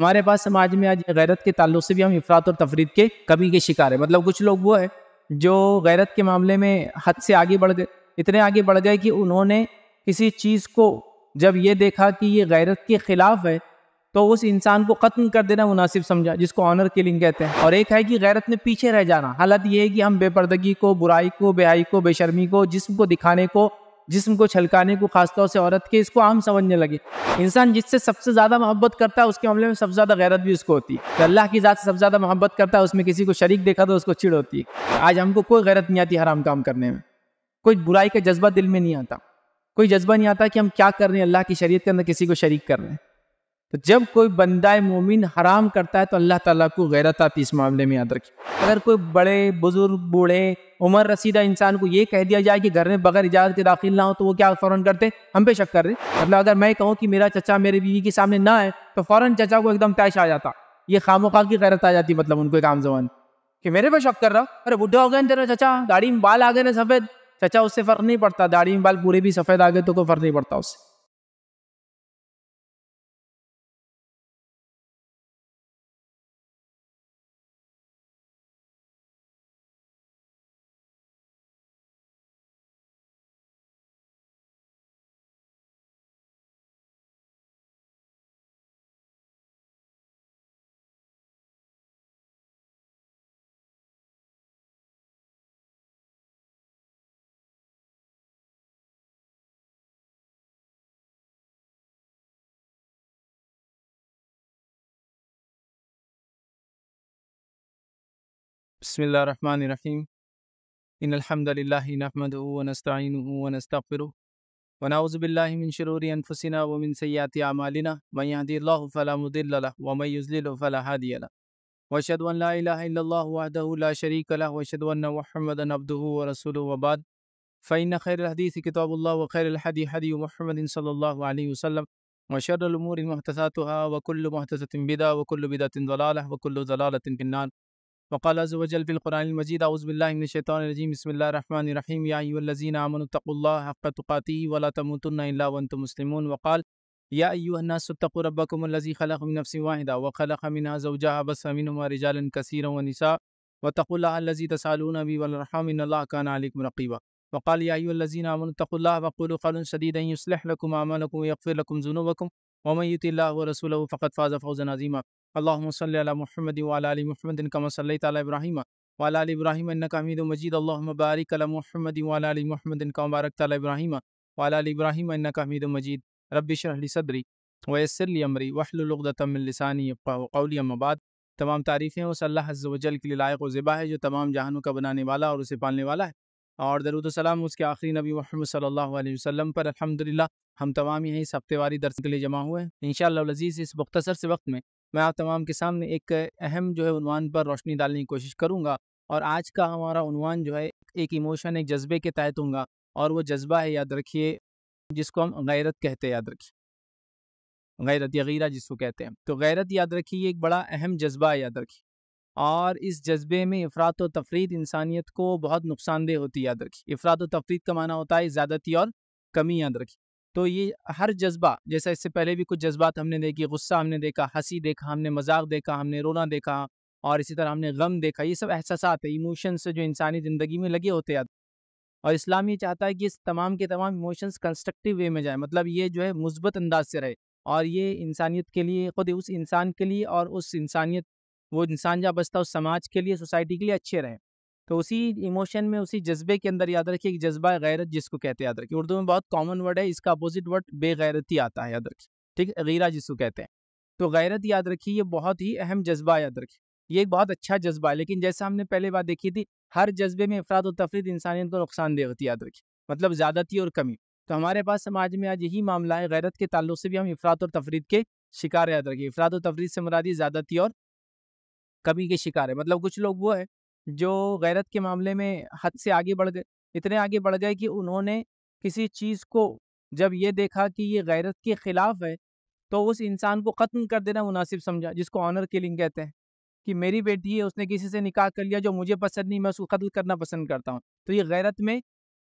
हमारे पास समाज में आज गैरत के ताल्लुक से भी हम इफरात और तफरीत के कमी के शिकार है मतलब कुछ लोग वो है जो गैरत के मामले में हद से आगे बढ़ गए इतने आगे बढ़ गए कि उन्होंने किसी चीज़ को जब ये देखा कि ये गैरत के ख़िलाफ़ है तो उस इंसान को ख़त्म कर देना मुनासिब समझा जिसको ऑनर किलिंग कहते हैं और एक है कि गैरत में पीछे रह जाना हालत ये है कि हम बेपर्दगी को बुराई को बेहाई को बेशर्मी को जिस्म को दिखाने को जिस्म को छलकाने को खासतौर से औरत के इसको आम समझने लगे इंसान जिससे सबसे ज़्यादा मोहब्बत करता है उसके मामले में सबसे ज़्यादा गैरत भी उसको होती है तो अल्लाह की ज़ात से सबसे ज़्यादा मोहब्बत करता है उसमें किसी को शरीक देखा तो उसको चिड़ होती है आज हमको कोई गैरत नहीं आती हराम काम करने में कोई बुराई का जज्बा दिल में नहीं आता कोई जज्बा नहीं आता कि हम क्या कर रहे हैं अल्लाह की शरीय के अंदर किसी को शरीक कर रहे हैं तो जब कोई बंदा मोमिन हराम करता है तो अल्लाह ताला को गैरत आती इस मामले में याद रखिए अगर कोई बड़े बुजुर्ग बूढ़े उम्र रसीदा इंसान को ये कह दिया जाए कि घर में बगैर इजाजत के दाखिल ना हो तो वो क्या फ़ौरन करते हम पे शक कर रहे मतलब अगर मैं कहूँ कि मेरा चचा मेरे बीवी के सामने ना आए तो फ़ौरन चचा को एकदम तैश आ जाता ये खामो खा की गैरत आ जाती मतलब उनको एक आम जबान कि मेरे पे शक कर रहा अरे बुढ़ा हो गए ना तेरा चचा दाढ़ी में बाल आ गए ना सफ़ेद चचा उससे फ़र्क नहीं पड़ता दाढ़ी में बाल पूरे भी सफ़ेद आ गए तो कोई फ़र्क नहीं पड़ता उससे بسم الله الرحمن الرحيم إن الحمد لله نحمده ونستعينه ونستغفره ونعوذ بالله من شرور أنفسنا ومن سيئات أعمالنا من يهدي الله فلا مضل له ومن يضلل فلا هادي له وأشهد أن لا إله إلا الله وحده لا شريك له وأشهد أن محمدا عبده ورسوله وبعد فإن خير الحديث كتاب الله وخير الحديث حديث محمد صلى الله عليه وسلم وشر الأمور محدثاتها وكل محدثة بدعة وكل بدعة ضلالة وكل ضلالة في النار وقال عز وجل في القرآن المجيد أعوذ بالله من الشيطان الرجيم بسم الله الرحمن الرحيم يا أيها الذين آمنوا اتقوا الله حق تقاته ولا تموتن إلا وأنتم مسلمون وقال يا أيها الناس اتقوا ربكم الذي خلق من نفس واحدة وخلق منها زوجها بس منهما رجالا كثيرا ونساء واتقوا الله الذي تسألون به والأرحام إن الله كان عليكم رقيبا وقال يا أيها الذين آمنوا اتقوا الله وقولوا قولا سديدا يصلح لكم أعمالكم ويغفر لكم ذنوبكم ابراهيم انك حميد مجيد اللهم بارك على محمد وعلى ال महमदिन كما باركت على ابراهيم وعلى ال मजीद انك حميد مجيد ربي اشرح لي صدري ويسر لي امري واحلل रबिशरली सदरी لساني अमरी قولي اما بعد तमाम तारीफ़ें उस अल्लाह वजल के लिए लायक व ज़िबा है जो तमाम जहानों का बनाने वाला और उसे पालने वाला है और दरुद सलाम उसके आखिरी नबी महमद सल्लल्लाहु अलैहि वसल्लम पर अल्हम्दुलिल्लाह हम तमाम यहीं इस हफ्तेवारी दर्ज के लिए जमा हुए हैं इन अजीज़ इस मुख्तसर से वक्त में मैं आप तमाम के सामने एक अहम जो है उनवान पर रोशनी डालने की कोशिश करूँगा और आज का हमारा उनवान जो है एक इमोशन एक जज्बे के तहत हूँ और वो जज्बा है याद रखिए जिसको हम गैरत कहते हैं याद रखिए गैरत या गीरा जिसको कहते हैं तो गैरत याद रखिए एक बड़ा अहम जज्बा है याद रखिए और इस जज्बे में अफरात और तफरीद इंसानियत को बहुत नुकसानदेह होती याद रखी अफरात और तफरीत का माना होता है ज़्यादती और कमी याद रखी तो ये हर जज्बा जैसा इससे पहले भी कुछ जज्बात हमने देखी गुस्सा हमने देखा हंसी देखा हमने मजाक देखा हमने रोना देखा और इसी तरह हमने गम देखा ये सब एहसास है इमोशंस जो इंसानी ज़िंदगी में लगे होते याद और इस्लाम ये चाहता है कि इस तमाम के तमाम इमोशंस कंस्ट्रक्टिव वे में जाए मतलब ये जो है मुस्बत अंदाज से रहे और ये इंसानियत के लिए ख़ुद उस इंसान के लिए और उस इंसानियत वो इंसान जहाँ बचता उस समाज के लिए सोसाइटी के लिए अच्छे रहें तो उसी इमोशन में उसी जज्बे के अंदर याद रखिए जज्बा गैरत जिसको कहते हैं याद रखिए उर्दू में बहुत कॉमन वर्ड है इसका अपोजिट वर्ड बेगैरती आता है याद रखिए ठीक है गीरा जिसको कहते हैं तो गैरत याद रखिए ये बहुत ही अहम जज्बा याद रखिए ये एक बहुत अच्छा जज्बा है लेकिन जैसा हमने पहले बात देखी थी हर जज्बे में अफराद और तफरीद इंसानियत को नुकसान दे होती याद रखिए मतलब ज़्यादती और कमी तो हमारे पास समाज में आज यही मामला है गैरत के ताल्लुक से भी हम अफराद और तफरीद के शिकार याद रखिए अफराद और तफरीद से मुरादी ज़्यादाती और कमी के शिकार है मतलब कुछ लोग वो है जो गैरत के मामले में हद से आगे बढ़ गए इतने आगे बढ़ गए कि उन्होंने किसी चीज़ को जब ये देखा कि ये गैरत के ख़िलाफ़ है तो उस इंसान को ख़त्म कर देना मुनासिब समझा जिसको ऑनर किलिंग कहते हैं कि मेरी बेटी है उसने किसी से निकाह कर लिया जो मुझे पसंद नहीं मैं उसको कत्ल करना पसंद करता हूँ तो ये गैरत में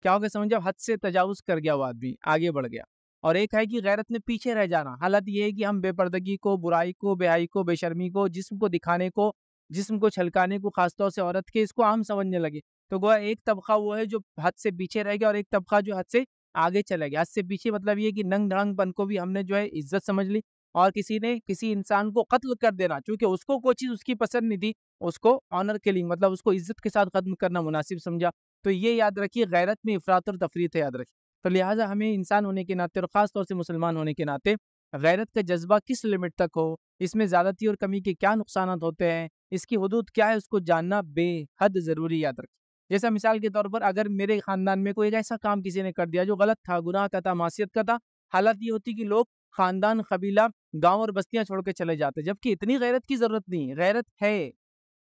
क्या हो गया समझ जब हद से तजावज़ कर गया वो आदमी आगे बढ़ गया और एक है कि गैरत में पीछे रह जाना हालत ये है कि हम बेपर्दगी को बुराई को बेहाई को बेशर्मी को जिस्म को दिखाने को जिस्म को छलकाने को खासतौर से औरत के इसको आम समझने लगे तो गोया एक तबका वो है जो हद से पीछे रह गया और एक तबका जो हद से आगे चला गया हद से पीछे मतलब ये कि नंग धड़ंग बन को भी हमने जो है इज्जत समझ ली और किसी ने किसी इंसान को कत्ल कर देना चूंकि उसको कोई चीज़ उसकी पसंद नहीं थी उसको ऑनर किलिंग मतलब उसको इज्जत के साथ खत्म करना मुनासिब समझा तो ये याद रखिए गैरत में अफरात और तफरीत है याद रखिए तो लिहाजा हमें इंसान होने के नाते और ख़ास तौर से मुसलमान होने के नाते गैरत का जज्बा किस लिमिट तक हो इसमें ज़्यादती और कमी के क्या नुकसान होते हैं इसकी हदूद क्या है उसको जानना बेहद ज़रूरी याद रखें जैसा मिसाल के तौर पर अगर मेरे ख़ानदान में कोई ऐसा काम किसी ने कर दिया जो गलत था गुनाह का था मासीत का था हालत ये होती कि लोग ख़ानदान कबीला गाँव और बस्तियाँ छोड़ के चले जाते जबकि इतनी गैरत की ज़रूरत नहीं गैरत है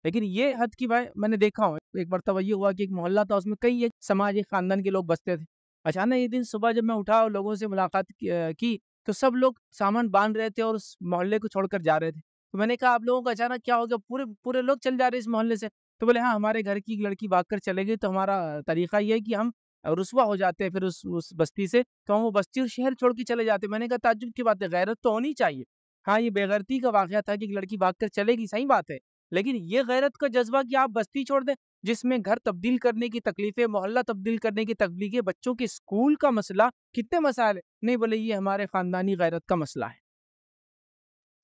लेकिन ये हद की भाई मैंने देखा हूँ एक मरतबा ये हुआ कि एक मोहल्ला था उसमें कई समाज एक ख़ानदान के लोग बसते थे अचानक एक दिन सुबह जब मैं उठा और लोगों से मुलाकात की तो सब लोग सामान बांध रहे थे और उस मोहल्ले को छोड़कर जा रहे थे तो मैंने कहा आप लोगों को अचानक क्या हो गया पूरे पूरे लोग चल जा रहे इस मोहल्ले से तो बोले हाँ हमारे घर की लड़की भाग कर चले गई तो हमारा तरीका ये है कि हम रसुआ हो जाते हैं फिर उस उस बस्ती से तो हम वो बस्ती और शहर छोड़ के चले जाते मैंने कहा ताजुब की बात है गैरत तो होनी चाहिए हाँ ये बेगैरती का वाक़ था कि लड़की भाग कर चलेगी सही बात है लेकिन ये गैरत का जज्बा कि आप बस्ती छोड़ दें जिसमें घर तब्दील करने की तकलीफें मोहल्ला तब्दील करने की तकलीफें बच्चों के स्कूल का मसला कितने मसाले नहीं बोले ये हमारे ख़ानदानी गैरत का मसला है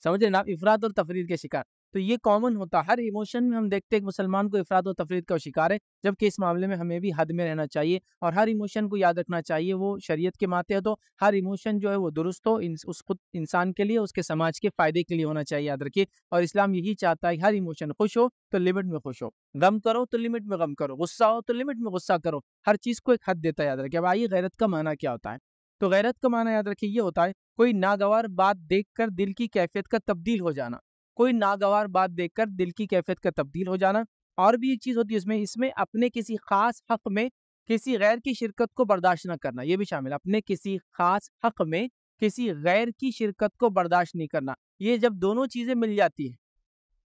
समझ रहे इफरात और तफरीद के शिकार तो ये कॉमन होता है हर इमोशन में हम देखते हैं मुसलमान को इफरात और तफरीद का शिकार है जबकि इस मामले में हमें भी हद में रहना चाहिए और हर इमोशन को याद रखना चाहिए वो शरीयत के माते हैं तो हर इमोशन जो है वो दुरुस्त हो इन, खुद इंसान के लिए उसके समाज के फ़ायदे के लिए होना चाहिए याद रखिए और इस्लाम यही चाहता है हर इमोशन खुश हो तो लिमिट में खुश हो गम करो तो लिमिट में गम करो गुस्सा हो तो लिमिट में गुस्सा करो हर चीज़ को एक हद देता है याद रखिए अब आइए गैरत का माना क्या होता है तो गैरत का माना याद रखिए ये होता है कोई नागवार बात देखकर दिल की कैफियत का तब्दील हो जाना कोई नागवार बात देखकर दिल की कैफियत का तब्दील हो जाना और भी एक चीज़ होती है इसमें इसमें अपने किसी खास हक में किसी गैर की शिरकत को बर्दाश्त न करना ये भी शामिल अपने किसी खास हक में किसी गैर की शिरकत को बर्दाश्त नहीं करना ये जब दोनों चीज़ें मिल जाती हैं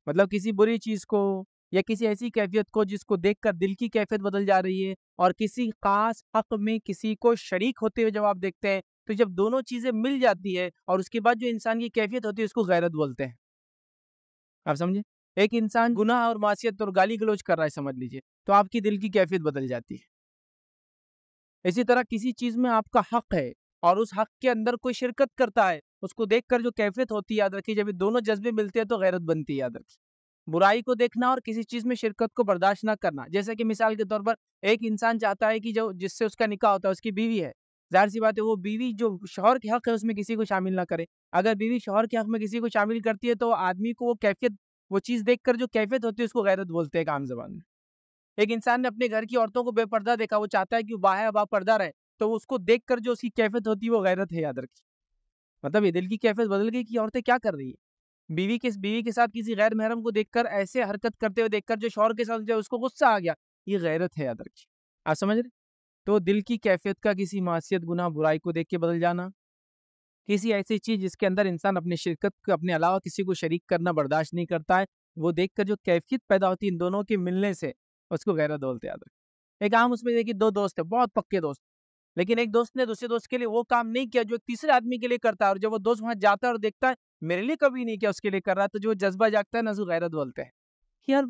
मतलब किसी बुरी चीज़ को या किसी ऐसी कैफियत को जिसको देखकर दिल की कैफियत बदल जा रही है और किसी खास हक में किसी को शरीक होते हुए जब आप देखते हैं तो जब दोनों चीज़ें मिल जाती है और उसके बाद जो इंसान की कैफियत होती है उसको गैरत बोलते हैं आप समझे एक इंसान गुनाह और मासीत और गाली गलोच कर रहा है समझ लीजिए तो आपकी दिल की कैफियत बदल जाती है इसी तरह किसी चीज़ में आपका हक है और उस हक के अंदर कोई शिरकत करता है उसको देख कर जो कैफियत होती है याद रखिए जब ये दोनों जज्बे मिलते हैं तो गैरत बनती है याद रखिए बुराई को देखना और किसी चीज़ में शिरकत को बर्दाश्त न करना जैसे कि मिसाल के तौर पर एक इंसान चाहता है कि जो जिससे उसका निकाह होता है उसकी बीवी है जाहिर सी बात है वो बीवी जो शोहर के हक है उसमें किसी को शामिल ना करे अगर बीवी शोहर के हक में किसी को शामिल करती है तो आदमी को वो कैफियत वो चीज़ कर जो कैफियत होती है उसको गैरत बोलते हैं आम जबान में एक इंसान ने अपने घर की औरतों को बेपर्दा देखा वो चाहता है कि वो बाहर बा पर्दा रहे तो उसको देख कर जो उसकी कैफियत होती है वो गैरत है याद रखिए मतलब ये दिल की कैफियत बदल गई कि औरतें क्या कर रही है बीवी के बीवी के साथ किसी गैर महरम को देखकर ऐसे हरकत करते हुए देखकर जो शोर के साथ जो उसको गुस्सा आ गया ये गैरत है याद रखिए आप समझ रहे तो दिल की कैफियत का किसी मासीत गुना बुराई को देख के बदल जाना किसी ऐसी चीज़ जिसके अंदर इंसान अपनी शिरकत को अपने अलावा किसी को शरीक करना बर्दाश्त नहीं करता है वो देख कर जो कैफियत पैदा होती है इन दोनों के मिलने से उसको गैरत दौलत याद एक आम उसमें देखिए दो दोस्त है बहुत पक्के दोस्त लेकिन एक दोस्त ने दूसरे दोस्त के लिए वो काम नहीं किया जो एक तीसरे आदमी के लिए करता है और जब वो दोस्त वहाँ जाता है और देखता है मेरे लिए कभी नहीं किया उसके लिए कर रहा है तो जो जज्बा जागता है ना उसको गैरत बोलते हैं यार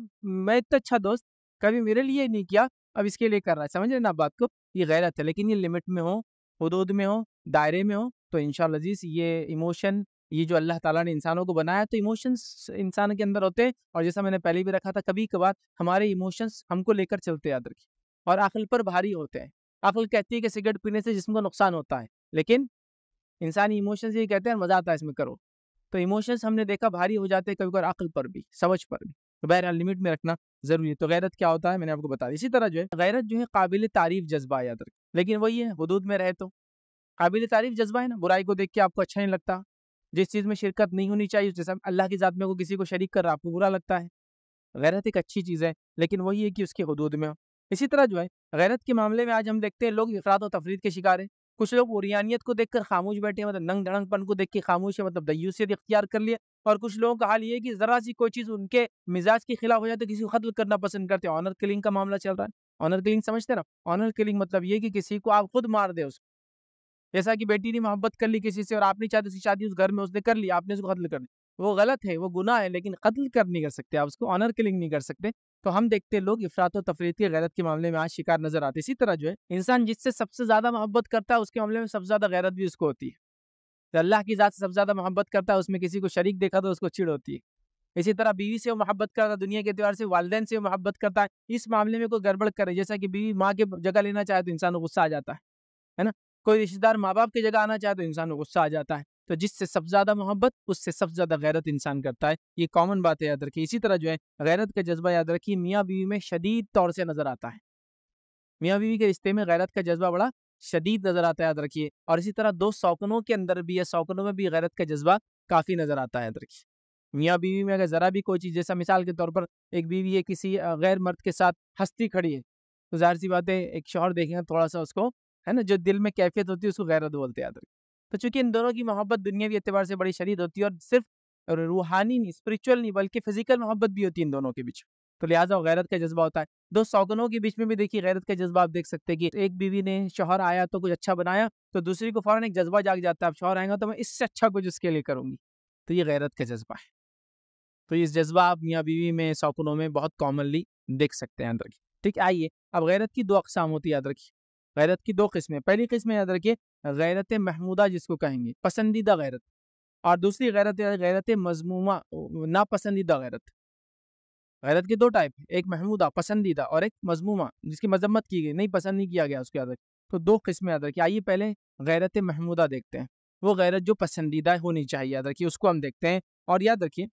मैं इतना अच्छा दोस्त कभी मेरे लिए नहीं किया अब इसके लिए कर रहा है समझ रहे ना बात को ये गैरत है लेकिन ये लिमिट में हो हदूद में हो दायरे में हो तो इन शजीज़ ये इमोशन ये जो अल्लाह ताला ने इंसानों को बनाया तो इमोशंस इंसान के अंदर होते हैं और जैसा मैंने पहले भी रखा था कभी कभार हमारे इमोशंस हमको लेकर चलते याद रखिए और अकल पर भारी होते हैं अकल कहती है कि सिगरेट पीने से जिसम को नुकसान होता है लेकिन इंसानी इमोशंस ये कहते हैं मज़ा आता है इसमें करो तो इमोशंस हमने देखा भारी हो जाते हैं कभी कभार अकल पर भी समझ पर भी तो बहरहाल लिमिट में रखना ज़रूरी है तो गैरत क्या होता है मैंने आपको बता दिया इसी तरह जो है गैरत जो है काबिल तारीफ जज्बा याद रखें लेकिन वही है हदूद में रहे तो काबिल तारीफ जज्बा है ना बुराई को देख के आपको अच्छा नहीं लगता जिस चीज़ में शिरकत नहीं होनी चाहिए जैसे अल्लाह की ज़ात में को किसी को शरीक कर रहा आपको बुरा लगता है गैरत एक अच्छी चीज़ है लेकिन वही है कि उसके हदूद में हो इसी तरह जो है गैरत के मामले में आज हम देखते हैं लोग अफराद और तफरीद के शिकार हैं कुछ लोग उरियानियत को देखकर खामोश बैठे मतलब नंग धड़ंगपन को देख के खामोश है मतलब दयूसियत इख्तियार कर लिए और कुछ लोगों का हाल ये कि जरा सी कोई चीज़ उनके मिजाज के खिलाफ हो जाए तो किसी को कत्ल करना पसंद करते हैं ऑनर किलिंग का मामला चल रहा है ऑनर किलिंग समझते ना ऑनर किलिंग मतलब ये कि किसी को आप खुद मार दे उसको जैसा कि बेटी ने मोहब्बत कर ली किसी से और आप नहीं चाहते तो उसकी शादी उस घर में उसने कर ली आपने उसको कत्ल कर ली वो गलत है वो गुनाह है लेकिन कत्ल कर नहीं कर सकते आप उसको ऑनर किलिंग नहीं कर सकते तो हम देखते हैं लोग इफरात और तफरीत के गैरत के मामले में आज शिकार नजर आते इसी तरह जो है इंसान जिससे सबसे ज़्यादा मोहब्बत करता है उसके मामले में सबसे ज़्यादा गैरत भी उसको होती है तो अल्लाह की ज़ात से सबसे ज़्यादा मोहब्बत करता है उसमें किसी को शरीक देखा तो उसको चिड़ होती है इसी तरह बीवी से वो मोहब्बत करता है दुनिया के त्यौहार से वालदेन से मोहब्बत करता है इस मामले में कोई गड़बड़ करे जैसा कि बीवी माँ के जगह लेना चाहे तो इंसान को गुस्सा आ जाता है है ना कोई रिश्तेदार माँ बाप की जगह आना चाहे तो इंसान को गुस्सा आ जाता है तो जिससे सबसे ज़्यादा मोहब्बत उससे सबसे ज़्यादा गैरत इंसान करता है ये कॉमन बात है याद रखिए इसी तरह जो है गैरत का जज्बा याद रखिए मियाँ बीवी में शदीद तौर से नज़र आता है मियाँ बीवी के रिश्ते में गैरत का जज्बा बड़ा शदीद नज़र आता है याद रखिए और इसी तरह दो शौकनों के अंदर भी या शौकनों में भी गैरत का जज्बा काफ़ी नज़र आता है याद रखिए मियाँ बीवी में अगर ज़रा भी कोई चीज़ जैसा मिसाल के तौर पर एक बीवी है किसी गैर मर्द के साथ हस्ती खड़ी है तो जाहिर सी बात है एक शोहर देखेंगे थोड़ा सा उसको है ना जो दिल में कैफियत होती है उसको गैरत बोलते याद रखिए तो चूंकि इन दोनों की मोहब्बत दुनियावी एतबार से बड़ी शरीद होती है और सिर्फ रूहानी नहीं स्पिरिचुअल नहीं बल्कि फिजिकल मोहब्बत भी होती है इन दोनों के बीच तो लिहाजा गैरत का जज्बा होता है दो सौगनों के बीच में भी देखिए गैरत का जज्बा आप देख सकते हैं कि एक बीवी ने शोहर आया तो कुछ अच्छा बनाया तो दूसरी को फौरन एक जज्बा जाग जाता है आप शोहर आएगा तो मैं इससे अच्छा कुछ उसके लिए करूंगी तो ये गैरत का जज्बा है तो ये जज्बा आप मियाँ बीवी में शौकनों में बहुत कॉमनली देख सकते हैं याद रखिए ठीक आइए अब गैरत की दो अकसाम होती याद रखिए गैरत की दो किस्में पहली किस्म याद रखिए गैरत महमूदा जिसको कहेंगे पसंदीदा गैरत और दूसरी गैरत गैरत मजमूमा नापसंदीदा गैरत गैरत के दो टाइप एक महमूदा पसंदीदा और एक मजमूमा जिसकी मजम्मत की गई नहीं पसंद नहीं किया गया उसके याद तो दो किस्में याद रखिए आइए पहले गैरत महमूदा देखते हैं वो गैरत जो पसंदीदा होनी चाहिए याद रखिए उसको हम देखते हैं और याद रखिए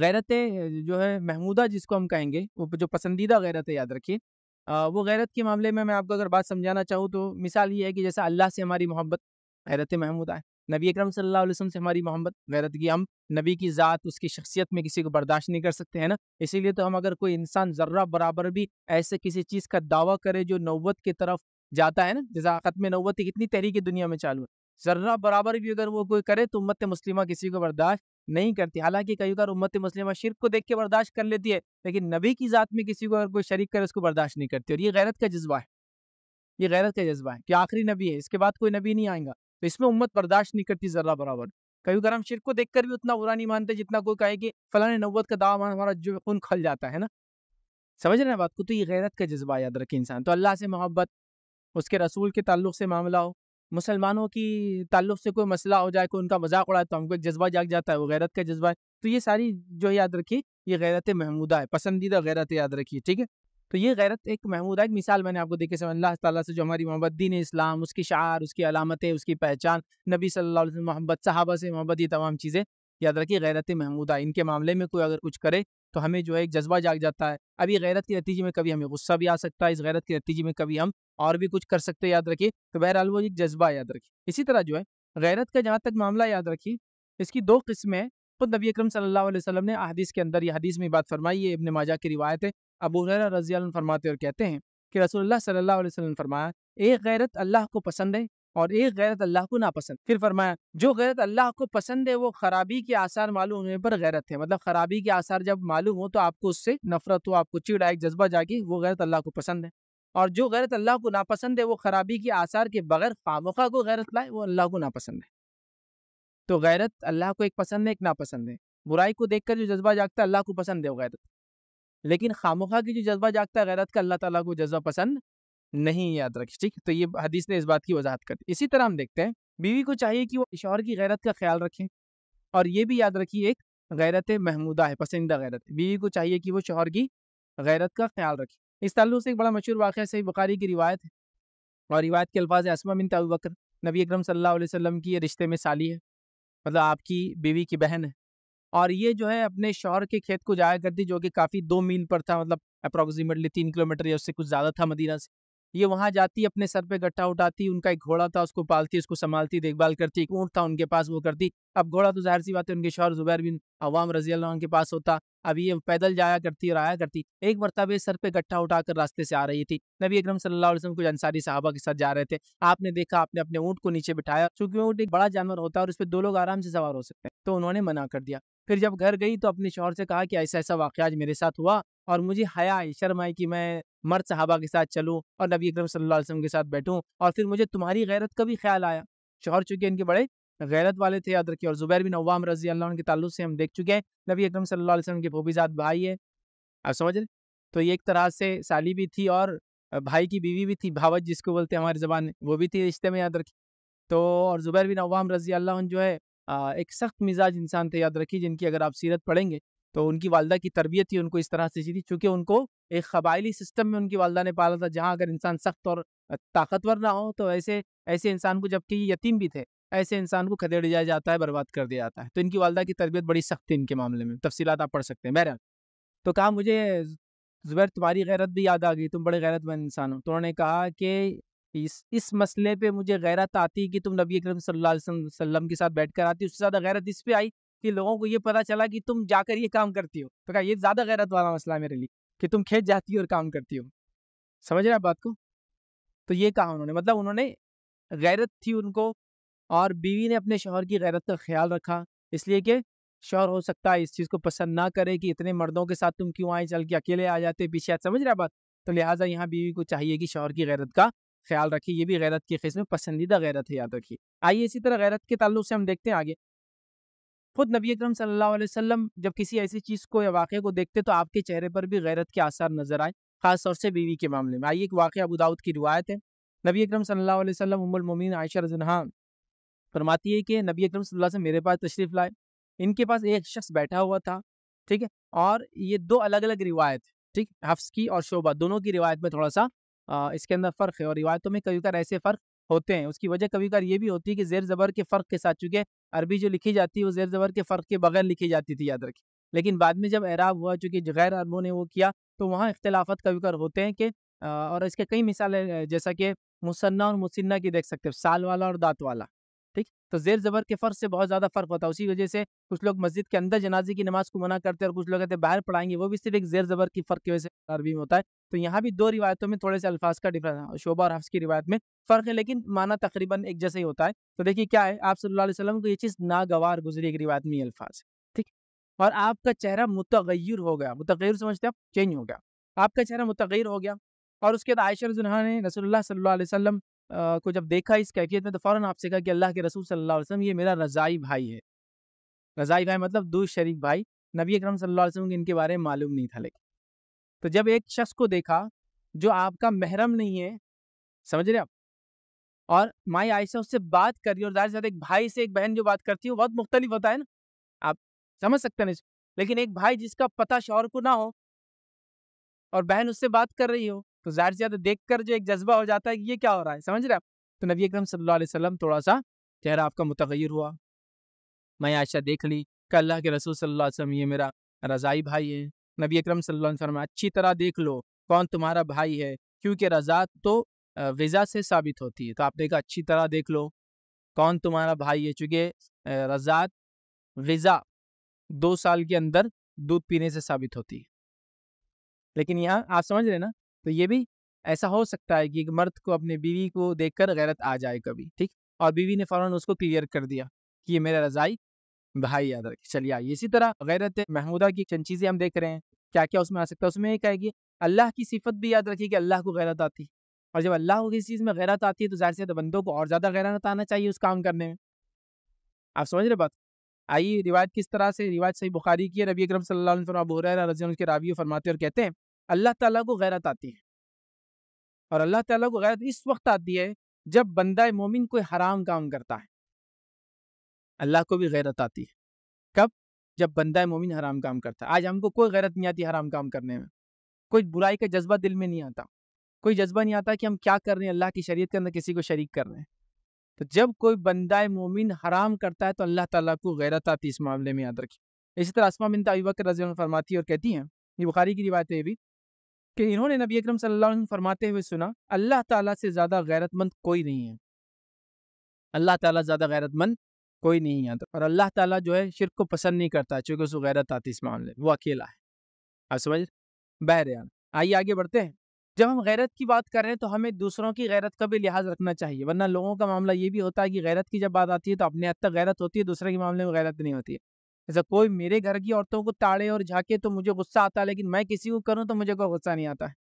गैरत जो है महमूदा जिसको हम कहेंगे वो जो पसंदीदा गैरत है याद रखिए वो गैरत के मामले में मैं आपको अगर बात समझाना चाहूँ तो मिसाल ये है कि जैसा अल्लाह से हमारी मोहब्बत गैरत महमूदा है नबी अकरम सल्लल्लाहु अलैहि वसल्लम से हमारी मोहब्बत गैरत की हम नबी की ज़ात उसकी शख्सियत में किसी को बर्दाश्त नहीं कर सकते हैं ना इसीलिए तो हम अगर कोई इंसान ज़र्रा बराबर भी ऐसे किसी चीज़ का दावा करे जो नौबत की तरफ जाता है ना जैसा ख़त्म नौबत कितनी तहरीकी दुनिया में चालू है ज़र्रा बराबर भी अगर वो कोई करे तो उम्मत मुस्लिमा किसी को बर्दाश्त नहीं करती हालांकि कई बार उम्मत मुस्लिम शिरक को देख के बर्दाश्त कर लेती है लेकिन नबी की ज़ात में किसी को अगर कोई शरीक करे उसको बर्दाश्त नहीं करती और ये गैरत का जज्बा है ये गैरत का जज्बा है कि आखिरी नबी है इसके बाद कोई नबी नहीं आएगा तो इसमें उम्मत बर्दाश्त नहीं करती ज़रा बराबर कई बार हम शिरक को देख भी उतना बुरा नहीं मानते जितना कोई कहे कि फलाने नवत का दावा हमारा जो खून खल जाता है ना समझ रहे हैं बात को तो ये गैरत का जज्बा याद रखे इंसान तो अल्लाह से मोहब्बत उसके रसूल के ताल्लुक से मामला हो मुसलमानों की ताल्लुक से कोई मसला हो जाए कोई उनका मजाक उड़ाए तो हमको एक जज्बा जाग जाता है वो गैरत का जज्बा है तो ये सारी जो याद रखिए ये गैरत महमूदा है पसंदीदा गैरत याद रखिए ठीक है तो ये गैरत एक महमूदा एक मिसाल मैंने आपको देखे समझ अल्लाह ताला से जो हमारी मोहब्बत दीन इस्लाम उसकी शार उसकी अलामतें उसकी पहचान नबी सल्लल्लाहु अलैहि वसल्लम मोहब्बत साहबा से मोहब्बत ये तमाम चीज़ें याद रखिए गैरत महमूदा इनके मामले में कोई अगर कुछ करे तो हमें जो है एक जज्बा जाग जाता है अभी गैरत के नतीजे में कभी हमें गुस्सा भी आ सकता है इस गैरत के नतीजे में कभी हम और भी कुछ कर सकते हैं याद रखिए तो बहरहाल वो एक जज्बा याद रखिए इसी तरह जो है गैरत का जहाँ तक मामला याद रखिए इसकी दो किस्में खुद नबी अक्रम सल्लल्लाहु ने हदीस के अंदर यह हदीस में बात फरमाई है इब्न माजा की रिवायत है अबू हुरैरा रजी फरमाते और कहते हैं कि रसोल्ला सल्ला वसलम फरमाया एक गैरत अल्लाह को पसंद है और एक गैरत अल्लाह को नापसंद फिर फरमाया जो गैरत अल्लाह को पसंद है वो खराबी के आसार मालूम होने पर गैरत है मतलब खराबी के आसार जब मालूम हो तो आपको उससे नफरत हो आपको चिड़ा एक जज्बा जागे वो गैरत अल्लाह को पसंद है और जो गैरत अल्लाह को नापसंद है वो खराबी के आसार के बगैर खामोखा को गैरत लाए वो अल्लाह को नापसंद है तो गैरत अल्लाह को एक पसंद है एक नापसंद है बुराई को देखकर जो जज्बा जागता है अल्लाह को पसंद है वो गैरत लेकिन खामोखा की जो जज्बा जागता है गैरत का अल्लाह ताला को जज्बा पसंद नहीं याद रखी ठीक तो ये हदीस ने इस बात की वजाहत कर दी इसी तरह हम देखते हैं बीवी को चाहिए कि वो शोहर की गैरत का ख्याल रखें और ये भी याद रखिए एक गैरत महमूदा है पसंदीदा गैरत बीवी को चाहिए कि वो शोहर की गैरत का ख्याल रखे इस तल्लु से एक बड़ा मशहूर वाक़ सही बुखारी की रिवायत है और रिवायत के अल्फाज असमा बिन तबू नबी अक्रम सल्लल्लाहु की रिश्ते में साली है मतलब आपकी बीवी की बहन है और ये जो है अपने शोहर के खेत को जाया करती जो कि काफ़ी दो मील पर था मतलब अप्रोक्सीमेटली तीन किलोमीटर या उससे कुछ ज़्यादा था मदीना से ये वहाँ जाती अपने सर पे गट्ठा उठाती उनका एक घोड़ा था उसको पालती उसको संभालती देखभाल करती एक ऊँट था उनके पास वो करती अब घोड़ा तो जाहिर सी बात है उनके शोर जुबैर बिन अवाम रजी अल्लाह के पास होता अब ये पैदल जाया करती और आया करती एक मरतबे सर पे गट्ठा उठाकर रास्ते से आ रही थी नबी अकरम सल्लल्लाहु अलैहि वसल्लम कुछ अंसारी साहबा के साथ जा रहे थे आपने देखा आपने अपने ऊँट को नीचे बिठाया चूंकि ऊँट एक बड़ा जानवर होता है और उस पर दो लोग आराम से सवार हो सकते हैं तो उन्होंने मना कर दिया फिर जब घर गई तो अपने शोहर से कहा कि ऐसा ऐसा वाक़ आज मेरे साथ हुआ और मुझे हया आई शर्म आई कि मैं मर्द सहाबा के साथ चलूँ और नबी अकरम सल्लल्लाहु अलैहि वसल्लम के साथ बैठूँ और फिर मुझे तुम्हारी गैरत का भी ख्याल आया शोहर चूंकि इनके बड़े गैरत वाले थे याद रखिए और जुबैर बिन अवाम रजी अल्लाह के तल्लु से हम देख चुके हैं नबी अकरम सल्लल्लाहु अलैहि वसल्लम के भोबीजात भाई है आप समझ रहे तो ये एक तरह से साली भी थी और भाई की बीवी भी थी भावत जिसको बोलते हैं हमारी जबान वो भी थी रिश्ते में याद रखी तो और जुबैर बिन अवाम रजी अल्लाह जो है एक सख्त मिजाज इंसान थे याद रखी जिनकी अगर आप सीरत पढ़ेंगे तो उनकी वालदा की तरबियत ही उनको इस तरह से सीखी चूँकि उनको एक कबायली सिस्टम में उनकी वालदा ने पाला था जहाँ अगर इंसान सख्त और ताकतवर ना हो तो ऐसे ऐसे इंसान को जबकि ये यतीम भी थे ऐसे इंसान को खदेड़ दिया जाता है बर्बाद कर दिया जाता है तो इनकी वालदा की तरबियत बड़ी सख्त थी इनके मामले में तफसीत आप पढ़ सकते हैं बहरहाल तो कहा मुझे जुबैर तुम्हारी गैरत भी याद आ गई तुम बड़े गैरतमंद इंसान हो तो उन्होंने कहा कि इस इस मसले पे मुझे गैरत आती कि तुम नबी अकरम सल्लल्लाहु अलैहि वसल्लम के साथ बैठ कर आती उससे ज़्यादा गैरत इस पे आई कि लोगों को ये पता चला कि तुम जाकर ये काम करती हो तो कहा ये ज़्यादा गैरत वाला मसला है मेरे लिए कि तुम खेत जाती हो और काम करती हो समझ रहे आप बात को तो ये कहा उन्होंने मतलब उन्होंने गैरत थी उनको और बीवी ने अपने शोहर की गैरत का ख्याल रखा इसलिए कि शोहर हो सकता है इस चीज़ को पसंद ना करे कि इतने मर्दों के साथ तुम क्यों आए चल के अकेले आ जाते पीछे समझ रहे बात तो लिहाजा यहाँ बीवी को चाहिए कि शोहर की गैरत का ख्याल रखिए ये भी गैरत की किस्म पसंदीदा गैरत है याद रखिए आइए इसी तरह गैरत के ताल्लुक से हम देखते हैं आगे खुद नबी अकरम सल्लल्लाहु अलैहि वसल्लम जब किसी ऐसी चीज़ को या वाक़े को देखते तो आपके चेहरे पर भी गैरत के आसार नज़र आए ख़ास तौर से बीवी के मामले में आइए एक वाक़ अब दाऊद की रिवायत है नबी अकरम सल्लल्लाहु अलैहि वसल्लम मोमिन आयशा रजनहा फरमाती है कि नबी अकरम सल्लल्लाहु अलैहि वसल्लम मेरे पास तशरीफ़ लाए इनके पास एक शख्स बैठा हुआ था ठीक है और ये दो अलग अलग रिवायत ठीक हफ्स की और शोभा दोनों की रिवायत में थोड़ा सा आ, इसके अंदर फ़र्क है और रिवायतों में कभी कर ऐसे फ़र्क होते हैं उसकी वजह कभी कभार ये भी होती है कि जेर ज़बर के फ़र्क के साथ चूँकि अरबी जो लिखी जाती है वो जेर ज़बर के फ़र्क के बगैर लिखी जाती थी याद रखें लेकिन बाद में जब एराब हुआ चूँकि गैर अरबों ने वो किया तो वहाँ इख्तलाफत कभी कभार होते हैं कि और इसके कई मिसालें जैसा कि मुसन्ना और मुसन्ना की देख सकते हो साल वाला और दांत वाला तो जेर ज़बर के फर्ज से बहुत ज़्यादा फ़र्क होता है उसी वजह से कुछ लोग मस्जिद के अंदर जनाजे की नमाज़ को मना करते हैं और कुछ लोग कहते हैं बाहर पढ़ाएंगे वो भी सिर्फ एक जेर ज़बर की फ़र्क की वजह से अरबी में होता है तो यहाँ भी दो रिवायतों में थोड़े से अल्फाज का डिफरेंस है शोबा और हफ्स की रिवायत में फ़र्क है लेकिन माना तकरीबन एक जैसे ही होता है तो देखिए क्या है आप सल्लल्लाहु अलैहि वसल्लम को ये चीज़ नागवार गुजरी एक रिवायत में अल्फाज ठीक और आपका चेहरा मुतगैर हो गया मुतगैर समझते आप चेंज हो गया आपका चेहरा मुतगैर हो गया और उसके बाद आयशा रजुल्हा ने रसोल्ला सल्ला वसलम को जब देखा इस कैफियत में तो फ़ौर आपसे कहा कि अल्लाह के रसूल सल्ला वसम ये मेरा रज़ाई भाई है रज़ाई भाई मतलब दो शरीक भाई नबी अक्रम सल्लल्लाहु अलैहि को इनके बारे में मालूम नहीं था लेकिन तो जब एक शख्स को देखा जो आपका महरम नहीं है समझ रहे आप और माई आयशा उससे बात कर रही और जाहिर साथ एक भाई से एक बहन जो बात करती है वो बहुत मुख्तलिफ होता है ना आप समझ सकते हैं लेकिन एक भाई जिसका पता शौर को ना हो और बहन उससे बात कर रही हो तो ज़ाहिर से ज़्यादा देख कर जो एक जज्बा हो जाता है ये क्या हो रहा है समझ रहे आप तो नबी अक्रम सल्लल्लाहु थोड़ा सा चेहरा आपका मुतगैर हुआ मैं आयशा देख ली कि अल्लाह के रसूल सल्लम ये मेरा रज़ाई भाई है नबी अकरम सल्लल्लाहु अच्छी तरह देख लो कौन तुम्हारा भाई है क्योंकि रज़ा तो वज़ा से साबित होती है तो आपने कहा अच्छी तरह देख लो कौन तुम्हारा भाई है चूँकि रजात वज़ा दो साल के अंदर दूध पीने से साबित होती है लेकिन यहाँ आप समझ रहे ना तो ये भी ऐसा हो सकता है कि एक मर्द को अपने बीवी को कर गैरत आ जाए कभी ठीक और बीवी ने फ़ौरन उसको क्लियर कर दिया कि ये मेरा रज़ाई भाई याद रखे चलिए आइए इसी तरह गैरत महमूदा की चंद चीज़ें हम देख रहे हैं क्या क्या उसमें आ सकता है उसमें एक कि अल्लाह की सिफत भी याद रखिए कि अल्लाह को गैरत आती है और जब अल्लाह को किसी चीज़ में गैरत आती है तो जाहिर से बंदों को और ज़्यादा गैरत आना चाहिए उस काम करने में आप समझ रहे बात आई रिवायत किस तरह से रिवायत सही बुखारी की है रबी अक्रम सल्लल्लाहु अलैहि वसल्लम रजी के रावी फरमाते और कहते हैं अल्लाह ताला को गैरत आती है और अल्लाह ताला को गैरत इस वक्त आती है जब बंदा मोमिन कोई हराम काम करता है अल्लाह को भी गैरत आती है कब जब बंदा मोमिन हराम काम करता है आज हमको कोई गैरत नहीं आती हराम काम करने में कोई बुराई का जज्बा दिल में नहीं आता कोई जज्बा नहीं आता कि हम क्या कर रहे हैं अल्लाह की शरीयत के अंदर किसी को शरीक कर रहे हैं तो जब कोई बंदा मोमिन हराम करता है तो अल्लाह ताला को गैरत आती इस मामले में याद रखिए इसी तरह आसमा बिन तबी बकर रजी फरमाती और कहती हैं ये बुखारी की रिवायत है भी कि इन्होंने नबी अक्रम फरमाते हुए सुना अल्लाह ताला से ज़्यादा गैरतमंद कोई नहीं है अल्लाह ताला ज़्यादा गैरतमंद कोई नहीं है और अल्लाह ताला जो है शिरक को पसंद नहीं करता चूँकि उसको गैरत आती इस मामले वो अकेला है आप समझ बहरहाल आइए आगे बढ़ते हैं जब हम गैरत की बात कर रहे हैं तो हमें दूसरों की गैरत का भी लिहाज रखना चाहिए वरना लोगों का मामला ये भी होता है कि गैरत की जब बात आती है तो अपने हद तक गैरत होती है दूसरे के मामले में गैरत नहीं होती है ऐसा कोई मेरे घर की औरतों को ताड़े और झाके तो मुझे गुस्सा आता है लेकिन मैं किसी को करूँ तो मुझे कोई गुस्सा नहीं आता है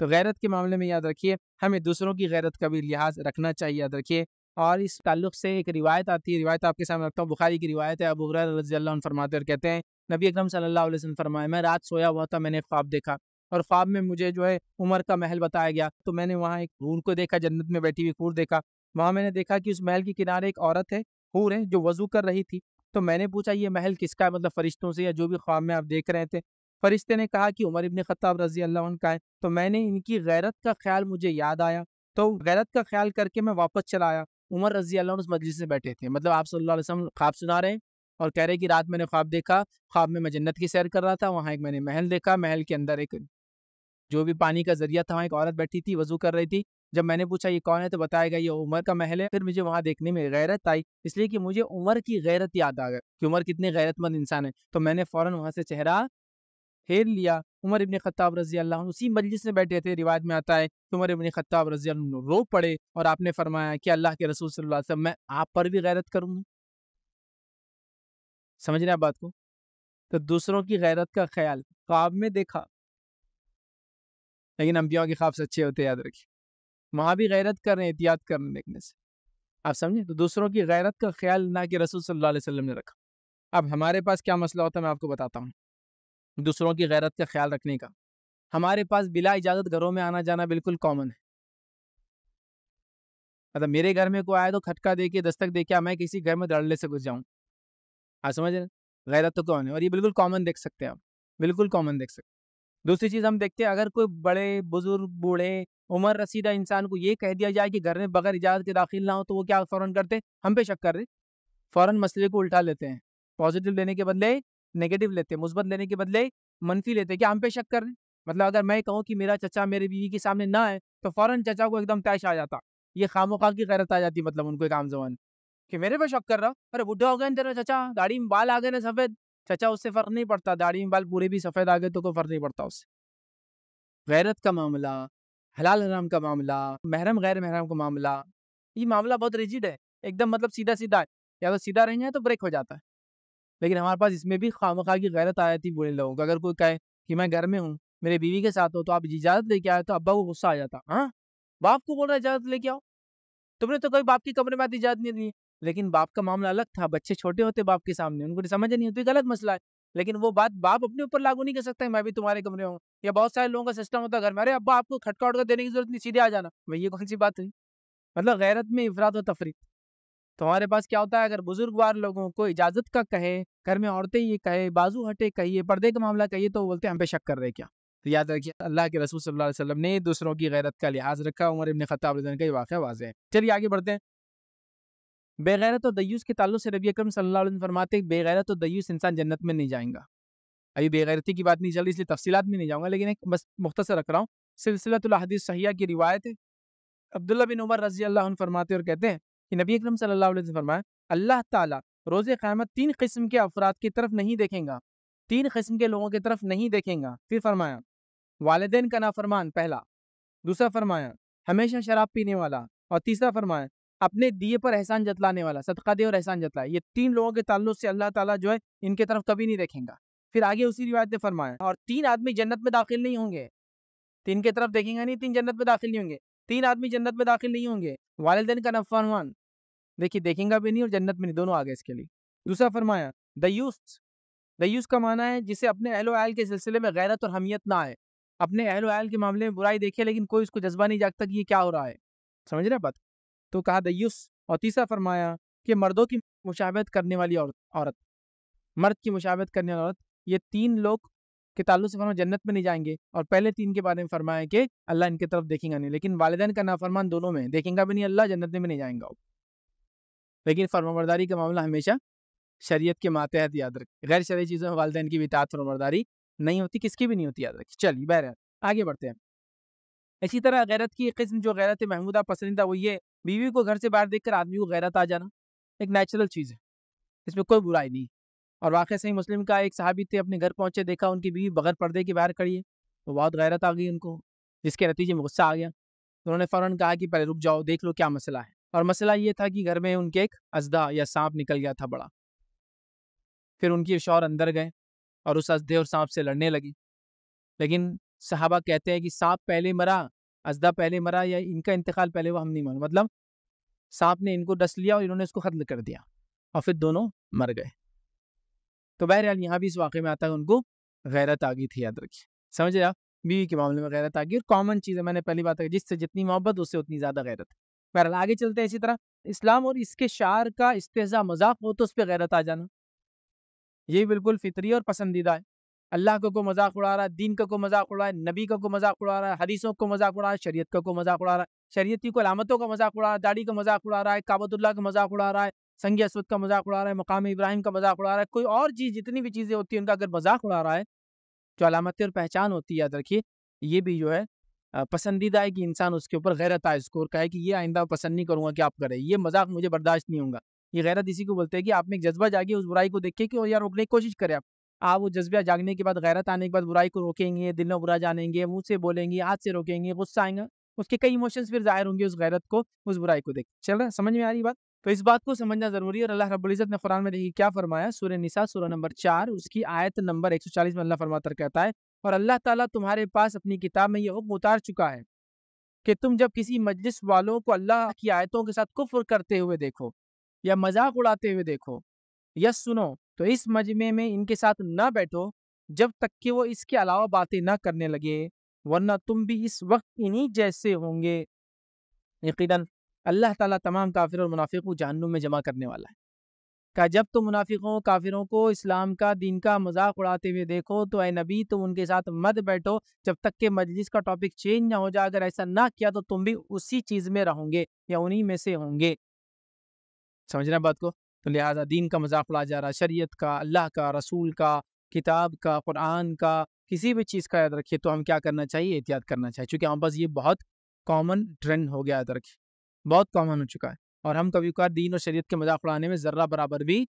तो गैरत के मामले में याद रखिए हमें दूसरों की गैरत का भी लिहाज रखना चाहिए याद रखिए और इस ताल्लुक से एक रिवायत आती है रिवायत आपके सामने रखता हूँ बुखारी की रिवायत है अबू रजी अल्लाह फरमाते और कहते हैं नबी अकरम सल्लल्लाहु अलैहि वसल्लम फरमाए मैं रात सोया हुआ था मैंने ख्वाब देखा और ख्वाब में मुझे जो है उमर का महल बताया गया तो मैंने वहाँ एक हूर को देखा जन्नत में बैठी हुई हूर देखा वहाँ मैंने देखा कि उस महल के किनारे एक औरत है हूर है जो वजू कर रही थी तो मैंने पूछा ये महल किसका है मतलब फरिश्तों से या जो भी ख्वाब में आप देख रहे थे फरिश्ते ने कहा कि उमर इबन ख़त्ताब रजी अल्लाह का है तो मैंने इनकी गैरत का ख्याल मुझे याद आया तो गैरत का ख्याल करके मैं वापस चला आया उमर रजी अल्लाह उस मजलिस में बैठे थे मतलब आप सल्लल्लाहु अलैहि वसल्लम ख्वाब सुना रहे हैं और कह रहे कि रात मैंने ख्वाब देखा ख्वाब में मैं जन्नत की सैर कर रहा था वहाँ एक मैंने महल देखा महल के अंदर एक जो भी पानी का जरिया था वहाँ एक औरत बैठी थी वजू कर रही थी जब मैंने पूछा ये कौन है तो बताया गया ये उमर का महल है फिर मुझे वहाँ देखने में गैरत आई इसलिए कि मुझे उमर की गैरत याद आ गई कि उमर कितने गैरतमंद इंसान है तो मैंने फ़ौरन वहाँ से चेहरा फेर लिया उमर इबन खत्ताब रजी अल्लाह उसी मजलिस में बैठे थे रिवायत में आता है कि उमर इबन खत्ताब रजी अल्लाह रो पड़े और आपने फरमाया कि अल्लाह के रसूल सल्लल्लाहु अलैहि वसल्लम मैं आप पर भी गैरत करूँ समझ रहे आप बात को तो दूसरों की गैरत का ख्याल ख्वाब में देखा लेकिन अम्बियों के ख्वाब सच्चे होते याद रखिए वहाँ भी गैरत कर रहे हैं एहतियात हैं देखने से आप समझें तो दूसरों की गैरत का ख्याल ना कि रसूल सल्लल्लाहु अलैहि वसल्लम ने रखा अब हमारे पास क्या मसला होता है मैं आपको बताता हूँ दूसरों की गैरत का ख्याल रखने का हमारे पास बिला इजाज़त घरों में आना जाना बिल्कुल कॉमन है मतलब मेरे घर में कोई आया तो खटका दे के दस्तक दे के मैं किसी घर में धड़ने से घुस जाऊँ आप समझ रहे गैरत तो कौन है और ये बिल्कुल कॉमन देख सकते हैं आप बिल्कुल कॉमन देख सकते हैं दूसरी चीज़ हम देखते हैं अगर कोई बड़े बुजुर्ग बूढ़े उम्र रसीदा इंसान को ये कह दिया जाए कि घर में बगैर इजाज़त के दाखिल ना हो तो वो क्या फ़ौरन करते हम पे शक कर रहे फ़ौरन मसले को उल्टा लेते हैं पॉजिटिव लेने के बदले नेगेटिव लेते हैं मुस्बत लेने के बदले मनफी लेते हैं क्या हम पे शक कर रहे मतलब अगर मैं कहूँ कि मेरा चचा मेरे बीवी के सामने ना है तो फ़ौरन चचा को एकदम तैश आ जाता ये खामोखा की गैरत आ जाती मतलब उनको एक आम जबान कि मेरे पे शक कर रहा अरे बुढ़े हो गए तेरा चचा दाढ़ी में बाल आ गए ना सफ़ेद चचा उससे फ़र्क नहीं पड़ता दाढ़ी में बाल पूरे भी सफ़ेद आ गए तो कोई फ़र्क नहीं पड़ता उससे गैरत का मामला हलाल हराम का मामला महरम गैर महरम का मामला ये मामला बहुत रिजिड है एकदम मतलब सीधा सीधा है या तो सीधा जाए तो ब्रेक हो जाता है लेकिन हमारे पास इसमें भी खाम खा की गैरत आ जाती बूढ़े लोगों को अगर कोई कहे कि मैं घर में हूँ मेरे बीवी के साथ हो तो आप इजाज़त लेके आए तो अब्बा को गुस्सा आ जाता हाँ बाप को बोल रहा इजाज़त लेके आओ तुमने तो कभी बाप के कमरे में आती इजाज़त नहीं दी लेकिन बाप का मामला अलग था बच्चे छोटे होते बाप के सामने उनको तो समझ नहीं होती गलत मसला है लेकिन वो बात बाप अपने ऊपर लागू नहीं कर सकता है मैं भी तुम्हारे कमरे हूँ या बहुत सारे लोगों का सिस्टम होता है घर में अरे अब्बा आपको खटका उठकर देने की जरूरत नहीं सीधे आ जाना भाई ये कौन सी बात हुई मतलब गैरत में इफरात और तफरी तुम्हारे पास क्या होता है अगर बुजुर्गवार लोगों को इजाजत का कहे घर में औरतें ये कहे बाजू हटे कहिए पर्दे का मामला कहिए तो बोलते हैं हम पे शक कर रहे क्या तो याद रखिए अल्लाह के रसूल सल्लल्लाहु अलैहि वसल्लम ने दूसरों की गैरत का लिहाज रखा उमर इबन खत्ताब का ये वाक़ वाज है चलिए आगे बढ़ते हैं बेगैरत तो और दयूस के ताल्लुक से रबी अक्रम सल्लल्लाहु फरमाते बेगैरत तो और दयूस इंसान जन्नत में नहीं जाएगा अभी बेगैरती की बात नहीं चल रही इसलिए तफसीत में नहीं जाऊँगा लेकिन एक बस मुख्तर रख रहा हूँ सिलसिलतलहदीस सहिया की रिवायत है अब्दुल्ला बिन उमर रजी अल्लाह फरमाते और कहते हैं कि नबी अक्रम सल्ला ने अल्लाह ताला रोज़ क़्यामत तीन किस्म के अफराद की तरफ नहीं देखेंगे तीन किस्म के लोगों की तरफ नहीं देखेंगे फिर फरमाया वालदेन का नाफरमान पहला दूसरा फरमाया हमेशा शराब पीने वाला और तीसरा फरमाया अपने दिए पर एहसान जतलाने वाला सदका दे और एहसान जतलाए ये तीन लोगों के ताल्लुक से अल्लाह ताला जो है इनके तरफ कभी नहीं देखेगा फिर आगे उसी रिवायत ने फरमाया और तीन आदमी जन्नत में दाखिल नहीं होंगे तीन तो के तरफ देखेंगे नहीं तीन जन्नत में दाखिल नहीं होंगे तीन आदमी जन्नत में दाखिल नहीं होंगे वालदेन का वन देखिए देखेंगे भी नहीं और जन्नत में नहीं दोनों आगे इसके लिए दूसरा फरमाया दयूस दयूस का माना है जिसे अपने अहलो आयल के सिलसिले में गैरत और हमियत ना आए अपने अहलो आयल के मामले में बुराई देखे लेकिन कोई उसको जज्बा नहीं जागता कि ये क्या हो रहा है समझ रहे बात तो कहा दयुस और तीसरा फरमाया कि मर्दों की मुशावत करने वाली औरत औरत मर्द की मुशावत करने वाली औरत ये तीन लोग के तल्लु से फरमा जन्नत में नहीं जाएंगे और पहले तीन के बारे में फरमाया कि अल्लाह इनके तरफ देखेंगे नहीं लेकिन वालदेन का नाफरमान दोनों में देखेंगे भी नहीं अल्लाह जन्नत में भी नहीं जाएंगा लेकिन फरमाबरदारी का मामला हमेशा शरीयत के मातहत याद रखें गैर शरीय चीज़ों में वालदेन की भी तात फरमाबरदारी नहीं होती किसकी भी नहीं होती याद रखी चलिए बहर आगे बढ़ते हैं इसी तरह गैरत की किस्म जो गैरत महमूदा पसंदीदा वो ये बीवी को घर से बाहर देख कर आदमी को गैरत आ जाना एक नेचुरल चीज़ है इसमें कोई बुराई नहीं और वाक़ सही मुस्लिम का एक साहबी थे अपने घर पहुँचे देखा उनकी बीवी बगैर पर्दे के बाहर खड़ी है तो बहुत गैरत आ गई उनको जिसके नतीजे में गुस्सा आ गया तो उन्होंने फ़ौरन कहा कि पहले रुक जाओ देख लो क्या मसला है और मसला ये था कि घर में उनके एक अजदा या सांप निकल गया था बड़ा फिर उनके शौर अंदर गए और उस अजदे और सांप से लड़ने लगी लेकिन सहाबा कहते हैं कि सांप पहले मरा अजदा पहले मरा या इनका इंतकाल पहले हुआ हम नहीं मालूम मतलब सांप ने इनको डस लिया और इन्होंने उसको खत्म कर दिया और फिर दोनों मर गए तो बहरहाल यहाँ भी इस वाक़े में आता है उनको गैरत आ गई थी याद रखिए समझ रहे आप बीवी के मामले में गैरत आ गई और कॉमन चीज़ है मैंने पहली बात जिससे जितनी मोहब्बत उससे उतनी ज़्यादा गैरत बहरहाल आगे चलते हैं इसी तरह इस्लाम और इसके शार का इस्तेजा मजाक हो तो उस पर गैरत आ जाना ये बिल्कुल फितरी और पसंदीदा है अल्लाह का को मजाक उड़ा रहा है दीन का को मजाक उड़ा रहा है नबी का को मजाक उड़ा रहा है हदीसों को मजाक उड़ा रहा है शरीयत का को मजाक उड़ा रहा है शरीयत को अलामतों का मजाक उड़ा रहा है दाढ़ी का मजाक उड़ा रहा है काबतुल्ला का मजाक उड़ा रहा है संग असवद का मजाक उड़ा रहा है मकाम इब्राहिम का मजाक उड़ा रहा है कोई और चीज़ जितनी भी चीज़ें होती हैं उनका अगर मजाक उड़ा रहा है जो अलामतें और पहचान होती है याद रखिए ये भी जो है पसंदीदा है कि इंसान उसके ऊपर गैरत आए स्कोर का है कि ये आइंदा पसंद नहीं करूँगा कि आप करें ये मजाक मुझे बर्दाश्त नहीं होगा ये गैरत इसी को बोलते हैं कि आप में एक जज्बा जागे उस बुराई को देखे कि और यार रोकने की कोशिश करें आप आप वो जज्बा जागने के बाद गैरत आने के बाद बुराई को रोकेंगे दिल में बुरा जानेंगे मुँह से बोलेंगे हाथ से रोकेंगे गुस्सा आएंगे उसके कई इमोशंस फिर जाहिर होंगे उस गैरत को उस बुराई को देख चल रहा समझ में आ रही बात तो इस बात को समझना जरूरी है और अल्लाह रबुल्ज़त ने कुरान में देखिए क्या फरमाया सूर्य निसा सूर्य नंबर चार उसकी आयत नंबर चालीस में अल्लाह फरमातर कहता है और अल्लाह ताला तुम्हारे पास अपनी किताब में ये हुक्म उतार चुका है कि तुम जब किसी मजलिस वालों को अल्लाह की आयतों के साथ कुफ्र करते हुए देखो या मजाक उड़ाते हुए देखो या सुनो तो इस मजमे में इनके साथ न बैठो जब तक कि वो इसके अलावा बातें न करने लगे वरना तुम भी इस वक्त इन्हीं जैसे होंगे यकीन अल्लाह ताला तमाम काफिर और मुनाफिक को जहनुम में जमा करने वाला है कहा जब तुम मुनाफिकों काफिरों को इस्लाम का दीन का मजाक उड़ाते हुए देखो तो ए नबी तुम उनके साथ मत बैठो जब तक के मजलिस का टॉपिक चेंज ना हो जाए अगर ऐसा ना किया तो तुम भी उसी चीज़ में रहोगे या उन्हीं में से होंगे समझना बात को तो लिहाजा दीन का मजाक उड़ाया जा रहा है शरीयत का अल्लाह का रसूल का किताब का कुरान का किसी भी चीज़ का याद रखिए तो हम क्या करना चाहिए एहतियात करना चाहिए चूँकि हमारे पास ये बहुत कॉमन ट्रेंड हो गया याद रखिए बहुत कॉमन हो चुका है और हम कभी कभार दीन और शरीयत के मजाक उड़ाने में ज़र्रा बराबर भी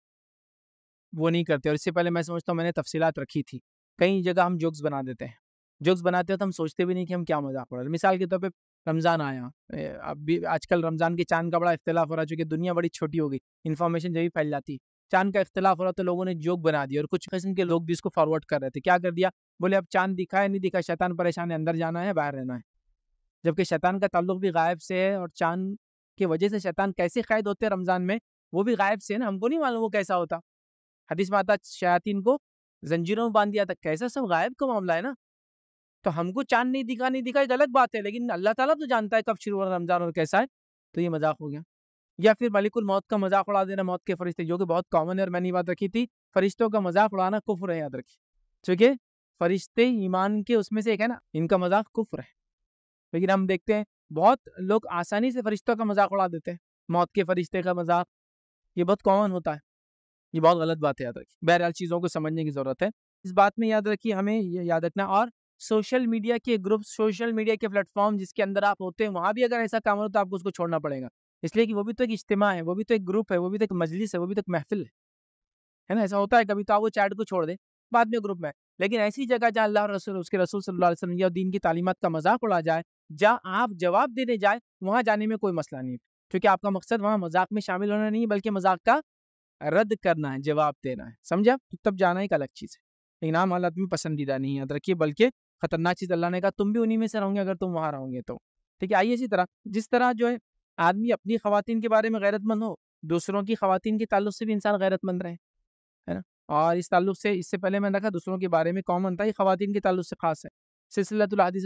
वो नहीं करते और इससे पहले मैं समझता हूँ मैंने तफसीत रखी थी कई जगह हम जोक्स बना देते हैं जोक्स बनाते हैं तो हम सोचते भी नहीं कि हम क्या मजाक उड़ा रहे मिसाल के तौर पर रमज़ान आया अब भी आजकल रमज़ान के चांद का बड़ा इख्तलाफ हो रहा है चूँकि दुनिया बड़ी छोटी हो गई इन्फॉर्मेशन जब भी फैल जाती चांद का इख्तलाफ हो रहा तो लोगों ने जोक बना दिया और कुछ किस्म के लोग भी इसको फॉरवर्ड कर रहे थे क्या कर दिया बोले अब चांद दिखा है नहीं दिखा शैतान परेशान है अंदर जाना है बाहर रहना है जबकि शैतान का ताल्लुक भी गायब से है और चांद की वजह से शैतान कैसे कैद होते हैं रमज़ान में वो भी गायब से है ना हमको नहीं मालूम वो कैसा होता हदीस माता शयातीन को जंजीरों में बांध दिया था कैसा सब गायब का मामला है ना तो हमको चांद नहीं दिखा नहीं दिखा एक अलग बात है लेकिन अल्लाह ताला तो जानता है कब शुरू हुआ रमज़ान और कैसा है तो ये मजाक हो गया या फिर मलिकुल मौत का मजाक उड़ा देना मौत के फरिश्ते जो कि बहुत कॉमन है और मैंने बात रखी थी फरिश्तों का मजाक उड़ाना कुफ़ है याद रखिए चूँकि फरिश्ते ईमान के उसमें से एक है ना इनका मजाक कुफर है लेकिन हम देखते हैं बहुत लोग आसानी से फरिश्तों का मजाक उड़ा देते हैं मौत के फरिश्ते का मजाक ये बहुत कॉमन होता है ये बहुत गलत बात है याद रखी बहरहाल चीज़ों को समझने की ज़रूरत है इस बात में याद रखिए हमें ये याद रखना और सोशल मीडिया के ग्रुप सोशल मीडिया के प्लेटफॉर्म जिसके अंदर आप होते हैं वहाँ भी अगर ऐसा काम हो तो आपको उसको छोड़ना पड़ेगा इसलिए कि वो भी तो एक इज्तम है वो भी तो एक ग्रुप है वो भी तो एक मजलिस है वो भी तो एक महफिल है है ना ऐसा होता है कभी तो आप वो चैट को छोड़ दें बाद में ग्रुप में लेकिन ऐसी जगह जहाँ अल्लाह रसूल उसके रसूल सल्लल्लाहु या दीन की तालीमत का मजाक उड़ा जाए जहाँ आप जवाब देने जाए वहाँ जाने में कोई मसला नहीं क्योंकि आपका मकसद वहाँ मजाक में शामिल होना नहीं बल्कि मजाक का रद्द करना है जवाब देना है समझा तो तब जाना एक अलग चीज़ है लेकिन आम हालत में पसंदीदा नहीं याद रखिए बल्कि खतरनाक चीज़ अल्लाह ने कहा तुम भी उन्हीं में से रहोगे अगर तुम वहाँ रहोगे तो ठीक है आइए इसी तरह जिस तरह जो है आदमी अपनी खातन के बारे में गैरतमंद हो दूसरों की खातन के तल्लु से भी इंसान गैरतमंद रहे है ना और इस तल्लु से इससे पहले मैंने रखा दूसरों के बारे में कॉमन था ये खातन के तल्लु से खास है से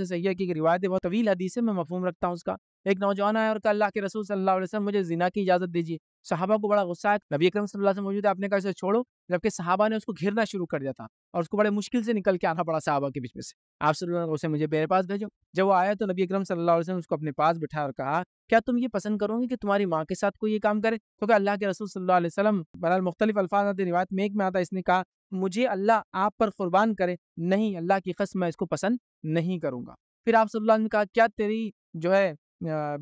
सैया की एक रिवायत है बहुत तवील हदीस है मैं मफहम रखता हूँ उसका एक नौजवान आया और कल्ला के रसूल सल्लल्लाहु अलैहि वसल्लम मुझे जिना की इजाज़त दीजिए साहबा को बड़ा गुस्सा है नबी अकरम सल्लल्लाहु अलैहि वसल्लम तो आपने कहा इसे छोड़ो जबकि साहबा ने उसको घिरना शुरू कर दिया था और उसको बड़े मुश्किल से निकल के आना पड़ा साहबा के बीच में से आप सल्लल्लाहु अलैहि मुझे मेरे पास भेजो जब वो आया तो नबी अकरम सल्लल्लाहु अलैहि वसल्लम उसको अपने पास बैठा और कहा क्या तुम ये पसंद करोगे कि तुम्हारी माँ के साथ कोई ये काम करे क्योंकि अल्लाह के रसूल सल्लल्लाहु अलैहि वसल्लम बहरहाल मुख्तलिफ अल्फाज आते रिवायत में एक में आता इसने कहा मुझे अल्लाह आप पर कुर्बान करे नहीं अल्लाह की कसम मैं इसको पसंद नहीं करूँगा फिर आप सल्लल्लाहु अलैहि ने कहा क्या तेरी जो है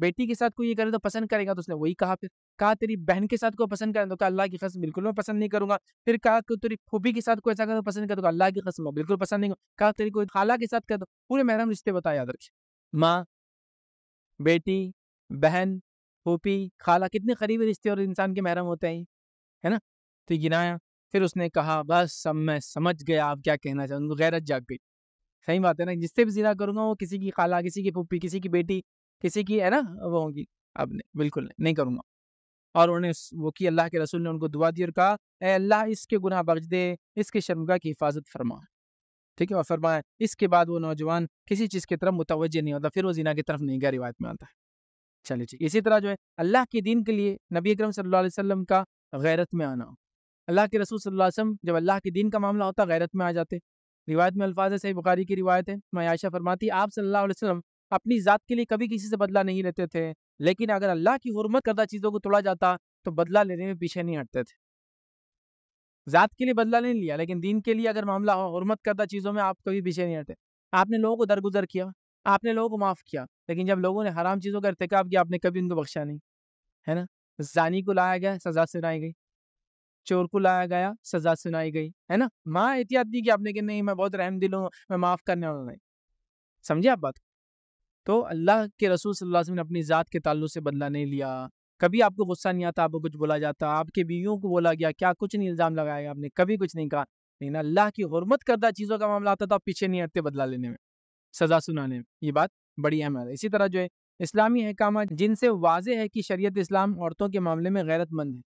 बेटी के साथ कोई ये करे तो पसंद करेगा तो उसने वही कहा फिर कहा तेरी बहन के साथ को पसंद करें तो कहा अल्लाह की कसम बिल्कुल मैं पसंद नहीं करूंगा फिर कहा कि तेरी फूफी के साथ को ऐसा करो पसंद कर तो अल्लाह की कसम बिल्कुल पसंद नहीं कहा तेरी कोई खाला के साथ कर दो पूरे महरम रिश्ते बताए याद रखे माँ बेटी बहन फूफी खाला कितने करीबी रिश्ते और इंसान के महरम होते हैं है ना तो गिनाया फिर उसने कहा बस सब मैं समझ गया आप क्या कहना चाहते उनको गैरत जाग गई सही बात है ना जिससे भी जिना करूंगा वो किसी की खाला किसी की फूफी किसी की बेटी किसी की है ना वो होगी अब नहीं बिल्कुल नहीं नहीं करूँगा और उन्होंने वो की अल्लाह के रसूल ने उनको दुआ दी और कहा अल्लाह इसके गुनाह बख्श दे इसके शर्मगा की हिफाजत फरमा ठीक है और फरमाए इसके बाद वो नौजवान किसी चीज़ की तरफ मुतवजह नहीं होता फिर वो जीना की तरफ नहीं गया रिवायत में आता है चलिए ठीक इसी तरह जो है अल्लाह के दीन के लिए नबी अकरम सल्लल्लाहु अलैहि वसल्लम का गैरत में आना अल्लाह के रसूल सल्लल्लाहु अलैहि वसल्लम जब अल्लाह के दीन का मामला होता गैरत में आ जाते रिवायत में अल्फाज सही बुखारी की रिवायत है आयशा फरमाती आप सल्लल्लाहु अलैहि वसल्लम अपनी ज़ात के लिए कभी किसी से बदला नहीं लेते थे लेकिन अगर अल्लाह की हरमत करदा चीज़ों को तोड़ा जाता तो बदला लेने में पीछे नहीं हटते थे ज़ात के लिए बदला नहीं लिया लेकिन दीन के लिए अगर मामला हो हरमत करदा चीज़ों में आप कभी पीछे नहीं हटे आपने लोगों को दरगुजर किया आपने लोगों को माफ़ किया लेकिन जब लोगों ने हराम चीज़ों का इरतकब किया आपने कभी उनको बख्शा नहीं है ना जानी को लाया गया सज़ा सुनाई गई चोर को लाया गया सज़ा सुनाई गई है ना माँ एहतियात नहीं कि आपने कि नहीं मैं बहुत रहम दिल हूँ मैं माफ़ करने वाला नहीं समझे आप बात तो अल्लाह के रसूल सल्लल्लाहु अलैहि वसल्लम ने अपनी ज़ात के तल्लु से बदला नहीं लिया कभी आपको गुस्सा नहीं आता आपको कुछ बोला जाता आपके बीवियों को बोला गया क्या कुछ नहीं इल्ज़ाम लगाया आपने कभी कुछ नहीं कहा लेकिन अल्लाह की हरमत करदा चीज़ों का मामला आता तो आप पीछे नहीं हटते बदला लेने में सज़ा सुनाने में ये बात बड़ी अहम है इसी तरह जो है इस्लामी अहकाम जिनसे वाज है कि शरीत इस्लाम औरतों के मामले में गैरतमंद है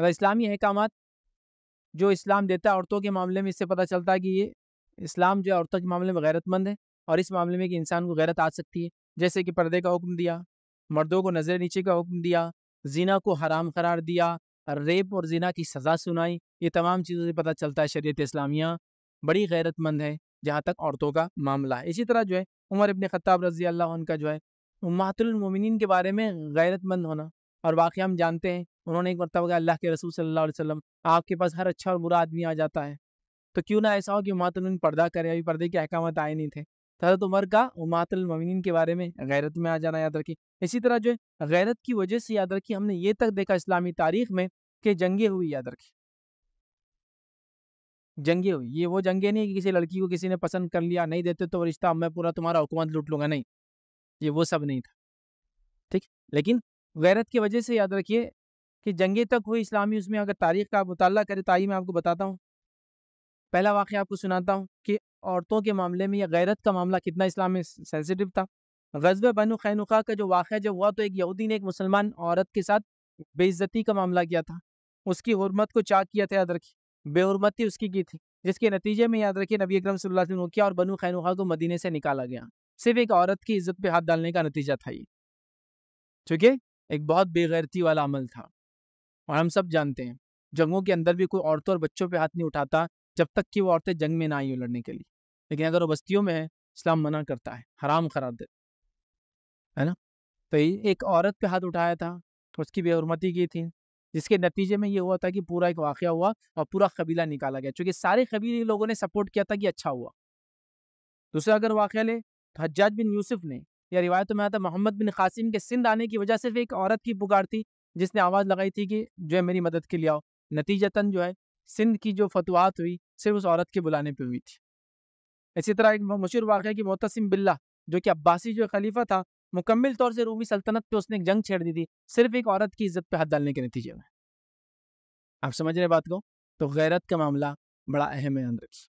मतलब इस्लामी अहकाम जो इस्लाम देता है औरतों के मामले में इससे पता चलता है कि ये इस्लाम जो है औरतों के मामले में गैरतमंद है और इस मामले में कि इंसान को गैरत आ सकती है जैसे कि पर्दे का हुक्म दिया मर्दों को नजर नीचे का हुक्म दिया जीना को हराम करार दिया रेप और जीना की सज़ा सुनाई ये तमाम चीज़ों से पता चलता है शरीत इस्लामिया बड़ी गैरतमंद है जहाँ तक औरतों का मामला है इसी तरह जो है उमर अपने ख़त्ताब रजी अल्लाह उनका जो है मातुलमिन के बारे में गैरतमंद होना और वाक़ हम जानते हैं उन्होंने एक मरतबा कहा अल्लाह के रसूल सल्ला वसम आपके पास हर अच्छा और बुरा आदमी आ जाता है तो क्यों ना ऐसा हो कि मातुल पर्दा करें अभी पर्दे के अहकाम आए नहीं थे तो हजरत उमर का उमातल ममिन के बारे में गैरत में आ जाना याद रखिए इसी तरह जो है गैरत की वजह से याद रखिए हमने ये तक देखा इस्लामी तारीख में कि जंगे हुई याद रखी जंगे हुई ये वो जंगे नहीं कि किसी लड़की को किसी ने पसंद कर लिया नहीं देते तो रिश्ता मैं पूरा तुम्हारा हुकूमत लूट लूंगा नहीं ये वो सब नहीं था ठीक लेकिन गैरत की वजह से याद रखिए कि जंगे तक हुई इस्लामी उसमें अगर तारीख का आप मुताल करें तारी मैं आपको बताता हूँ पहला वाक्य आपको सुनाता हूँ कि औरतों के मामले में या गैरत का मामला कितना इस्लाम में सेंसिटिव था गजब बनु खैनुखा का जो वाक़ जब हुआ तो एक यहूदी ने एक मुसलमान औरत के साथ बेइज्जती का मामला किया था उसकी हरमत को चाक किया था याद रखी बेहरमती उसकी की थी जिसके नतीजे में याद रखिए नबी अकरम सल्लल्लाहु अलैहि वसल्लम किया और बनु खैनुखा को मदीने से निकाला गया सिर्फ एक औरत की इज्जत पे हाथ डालने का नतीजा था ये ठीक है एक बहुत बेगैरती वाला अमल था और हम सब जानते हैं जंगों के अंदर भी कोई औरतों और बच्चों पे हाथ नहीं उठाता जब तक कि वो औरतें जंग में ना आई हो लड़ने के लिए लेकिन अगर वो बस्तियों में है इस्लाम मना करता है हराम करार देता है ना तो एक औरत पे हाथ उठाया था उसकी बेहरमती की थी जिसके नतीजे में ये हुआ था कि पूरा एक वाक़ हुआ और पूरा कबीला निकाला गया चूँकि सारे कबीले लोगों ने सपोर्ट किया था कि अच्छा हुआ दूसरा अगर वाक़ ले तो हजाज बिन यूसुफ ने या रिवायत में आता मोहम्मद बिन कासिम के सिंध आने की वजह सिर्फ एक औरत की पुकार थी जिसने आवाज़ लगाई थी कि जो है मेरी मदद के लिए आओ नतीजतन जो है सिंध की जो फतवात हुई सिर्फ उस औरत के बुलाने पर हुई थी इसी तरह एक मशहूर वाक़ की कि बिल्ला जो कि अब्बासी जो खलीफा था मुकम्मल तौर से रूमी सल्तनत पे उसने एक जंग छेड़ दी थी सिर्फ एक औरत की इज्जत पर हाथ डालने के नतीजे में आप समझ रहे बात को तो गैरत का मामला बड़ा अहम है याद रखिए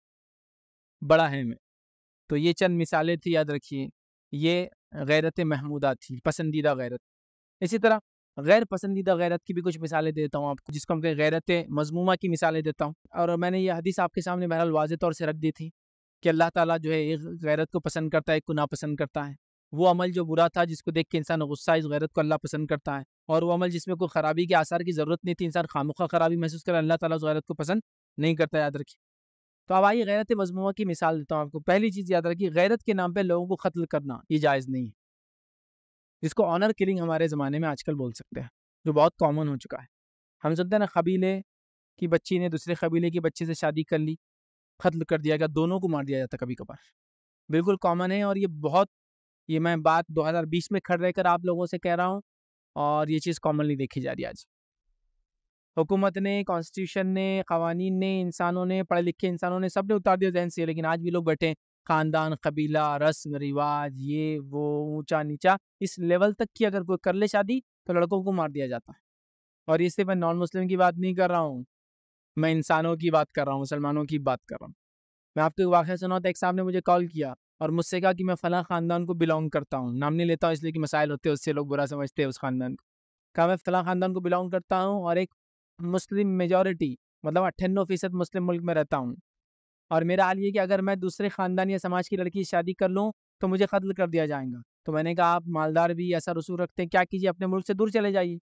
बड़ा अहम है तो ये चंद मिसालें थी याद रखिए ये गैरत महमूदा थी पसंदीदा गैरत इसी तरह गैर पसंदीदा गैरत की भी कुछ मिसालें देता हूँ आपको जिसको हम कहें गैरत मजमूमा की मिसालें देता हूँ और मैंने ये हदीस आपके सामने बहरहाल वाज तौर से रख दी थी कि अल्लाह ताला जो है एक गैरत को पसंद करता है एक को नापसंद करता है वो अमल जो बुरा था जिसको देख के इंसान गुस्सा इस गैरत को अल्लाह पसंद करता है और वो अमल जिसमें कोई खराबी के आसार की ज़रूरत नहीं थी इंसान खामोखा खराबी महसूस कर अल्लाह ताला उस गैरत को पसंद नहीं करता याद रखिए तो अब आइए गैरत मजमू की मिसाल देता हूँ आपको पहली चीज़ याद रखिए गैरत के नाम पर लोगों को कत्ल करना ये जायज़ नहीं है जिसको ऑनर किलिंग हमारे ज़माने में आजकल बोल सकते हैं जो बहुत कॉमन हो चुका है हम सुनते हैं ना कबीले की बच्ची ने दूसरे कबीले की बच्ची से शादी कर ली खत्ल कर दिया गया दोनों को मार दिया जाता कभी कभार बिल्कुल कॉमन है और ये बहुत ये मैं बात 2020 में खड़ रहकर आप लोगों से कह रहा हूँ और ये चीज़ कॉमनली देखी जा रही है आज हुकूमत ने कॉन्स्टिट्यूशन ने कवानीन ने इंसानों ने पढ़े लिखे इंसानों ने सब ने उतार दिया जहन से लेकिन आज भी लोग बैठे खानदान कबीला रस्म रिवाज ये वो ऊंचा नीचा इस लेवल तक की अगर कोई कर ले शादी तो लड़कों को मार दिया जाता है और इससे मैं नॉन मुस्लिम की बात नहीं कर रहा हूँ मैं इंसानों की बात कर रहा हूँ मुसलमानों की बात कर रहा हूँ मैं आपको वाक़ था तो एक साहब ने मुझे कॉल किया और मुझसे कहा कि मैं फ़लाँ ख़ानदान को बिलोंग करता हूँ नाम नहीं लेता हूँ इसलिए कि मसाइल होते हैं उससे लोग बुरा समझते हैं उस ख़ानदान को कहा मैं फ़लाँ ख़ानदान को बिलोंग करता हूँ और एक मुस्लिम मेजॉरिटी मतलब अट्ठानवे फ़ीसद मुस्लिम मुल्क में रहता हूँ और मेरा हाल ये कि अगर मैं दूसरे ख़ानदान या समाज की लड़की शादी कर लूँ तो मुझे कत्ल कर दिया जाएगा तो मैंने कहा आप मालदार भी ऐसा रसूख रखते हैं क्या कीजिए अपने मुल्क से दूर चले जाइए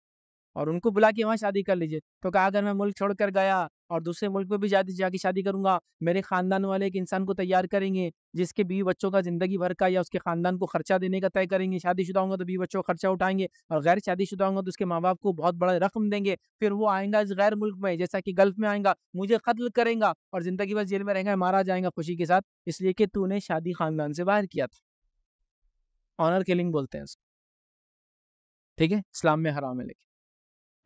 और उनको बुला के वहाँ शादी कर लीजिए तो कहा अगर मैं मुल्क छोड़कर गया और दूसरे मुल्क में भी जा जाके शादी करूंगा मेरे खानदान वाले एक इंसान को तैयार करेंगे जिसके बीवी बच्चों का जिंदगी भर का या उसके खानदान को खर्चा देने का तय करेंगे शादीशुदा होंगे तो बीवी बच्चों का खर्चा उठाएंगे और गैर शादीशुदा होंगे तो उसके माँ बाप को बहुत बड़ा रकम देंगे फिर वो आएंगा इस गैर मुल्क में जैसा कि गल्फ में आएगा मुझे कत्ल करेंगे और जिंदगी भर जेल में रहेंगे मारा जाएगा खुशी के साथ इसलिए कि ने शादी खानदान से बाहर किया था ऑनर किलिंग बोलते हैं ठीक है इस्लाम में हराम है लेकिन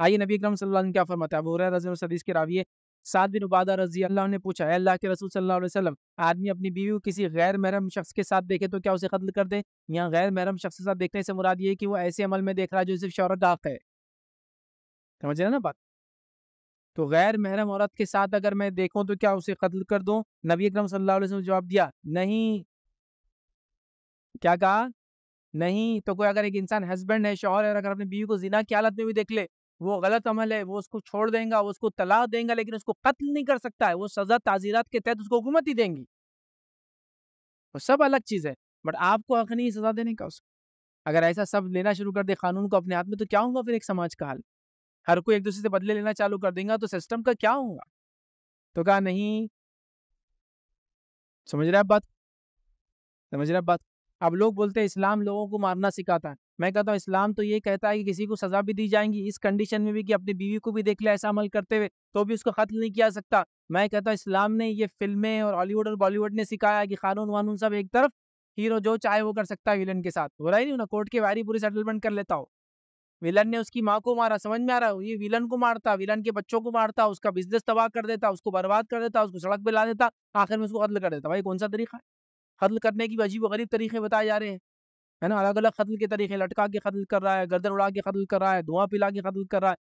आइए नबी अक्रम सल्लल्लाहु क्या फरमाते है हुरैरा रजी के रावी सात बिन उबादा रजी अल्लाह ने पूछा है अल्लाह के रसूल सल्लल्लाहु अलैहि वसल्लम आदमी अपनी बीवी को किसी गैर महरम शख्स के साथ देखे तो क्या उसे कत्ल कर दे यहाँ गैर महरम शख्स के साथ देखने से मुराद ये कि वो ऐसे अमल में देख रहा है जो सिर्फ शौरत आक है समझ रहे ना बात तो गैर महरम औरत के साथ अगर मैं देखूँ तो क्या उसे कत्ल कर दूँ नबी अक्रम सल्लल्लाहु ने जवाब दिया नहीं क्या कहा नहीं तो कोई अगर एक इंसान हस्बैंड है शौहर है अगर अपने बीवी को जिना की हालत में भी देख ले वो गलत अमल है वो उसको छोड़ देगा वो उसको तलाक देगा लेकिन उसको कत्ल नहीं कर सकता है वो सजा ताजीरात के तहत उसको हुकूमत ही देंगी वो सब अलग चीज़ है बट आपको हक नहीं सजा देने का उसको अगर ऐसा सब लेना शुरू कर दे कानून को अपने हाथ में तो क्या होगा फिर एक समाज का हाल हर कोई एक दूसरे से बदले लेना चालू कर देगा तो सिस्टम का क्या होगा तो कहा नहीं समझ रहे आप बात समझ रहे आप बात अब लोग बोलते हैं इस्लाम लोगों को मारना सिखाता है मैं कहता हूँ इस्लाम तो ये कहता है कि किसी को सज़ा भी दी जाएंगी इस कंडीशन में भी कि अपनी बीवी को भी देख लिया ऐसा अमल करते हुए तो भी उसको कत्ल नहीं किया सकता मैं कहता हूँ इस्लाम ने ये फिल्में और हॉलीवुड और बॉलीवुड ने सिखाया कि कानून वानून सब एक तरफ हीरो जो चाहे वो कर सकता है विलन के साथ हो रहा ही नहीं ना कोर्ट के वायरी पूरी सेटलमेंट कर लेता हो विलन ने उसकी माँ को मारा समझ में आ रहा है ये विलन को मारता विलन के बच्चों को मारता उसका बिजनेस तबाह कर देता उसको बर्बाद कर देता उसको सड़क पर ला देता आखिर में उसको कत्ल कर देता भाई कौन सा तरीका है कत्ल करने की अजीब गरीब तरीके बताए जा रहे हैं है ना अलग अलग कत्ल के तरीके लटका के कत्ल कर रहा है गर्दन उड़ा के कत्ल कर रहा है धुआं पिला के कत्ल कर रहा है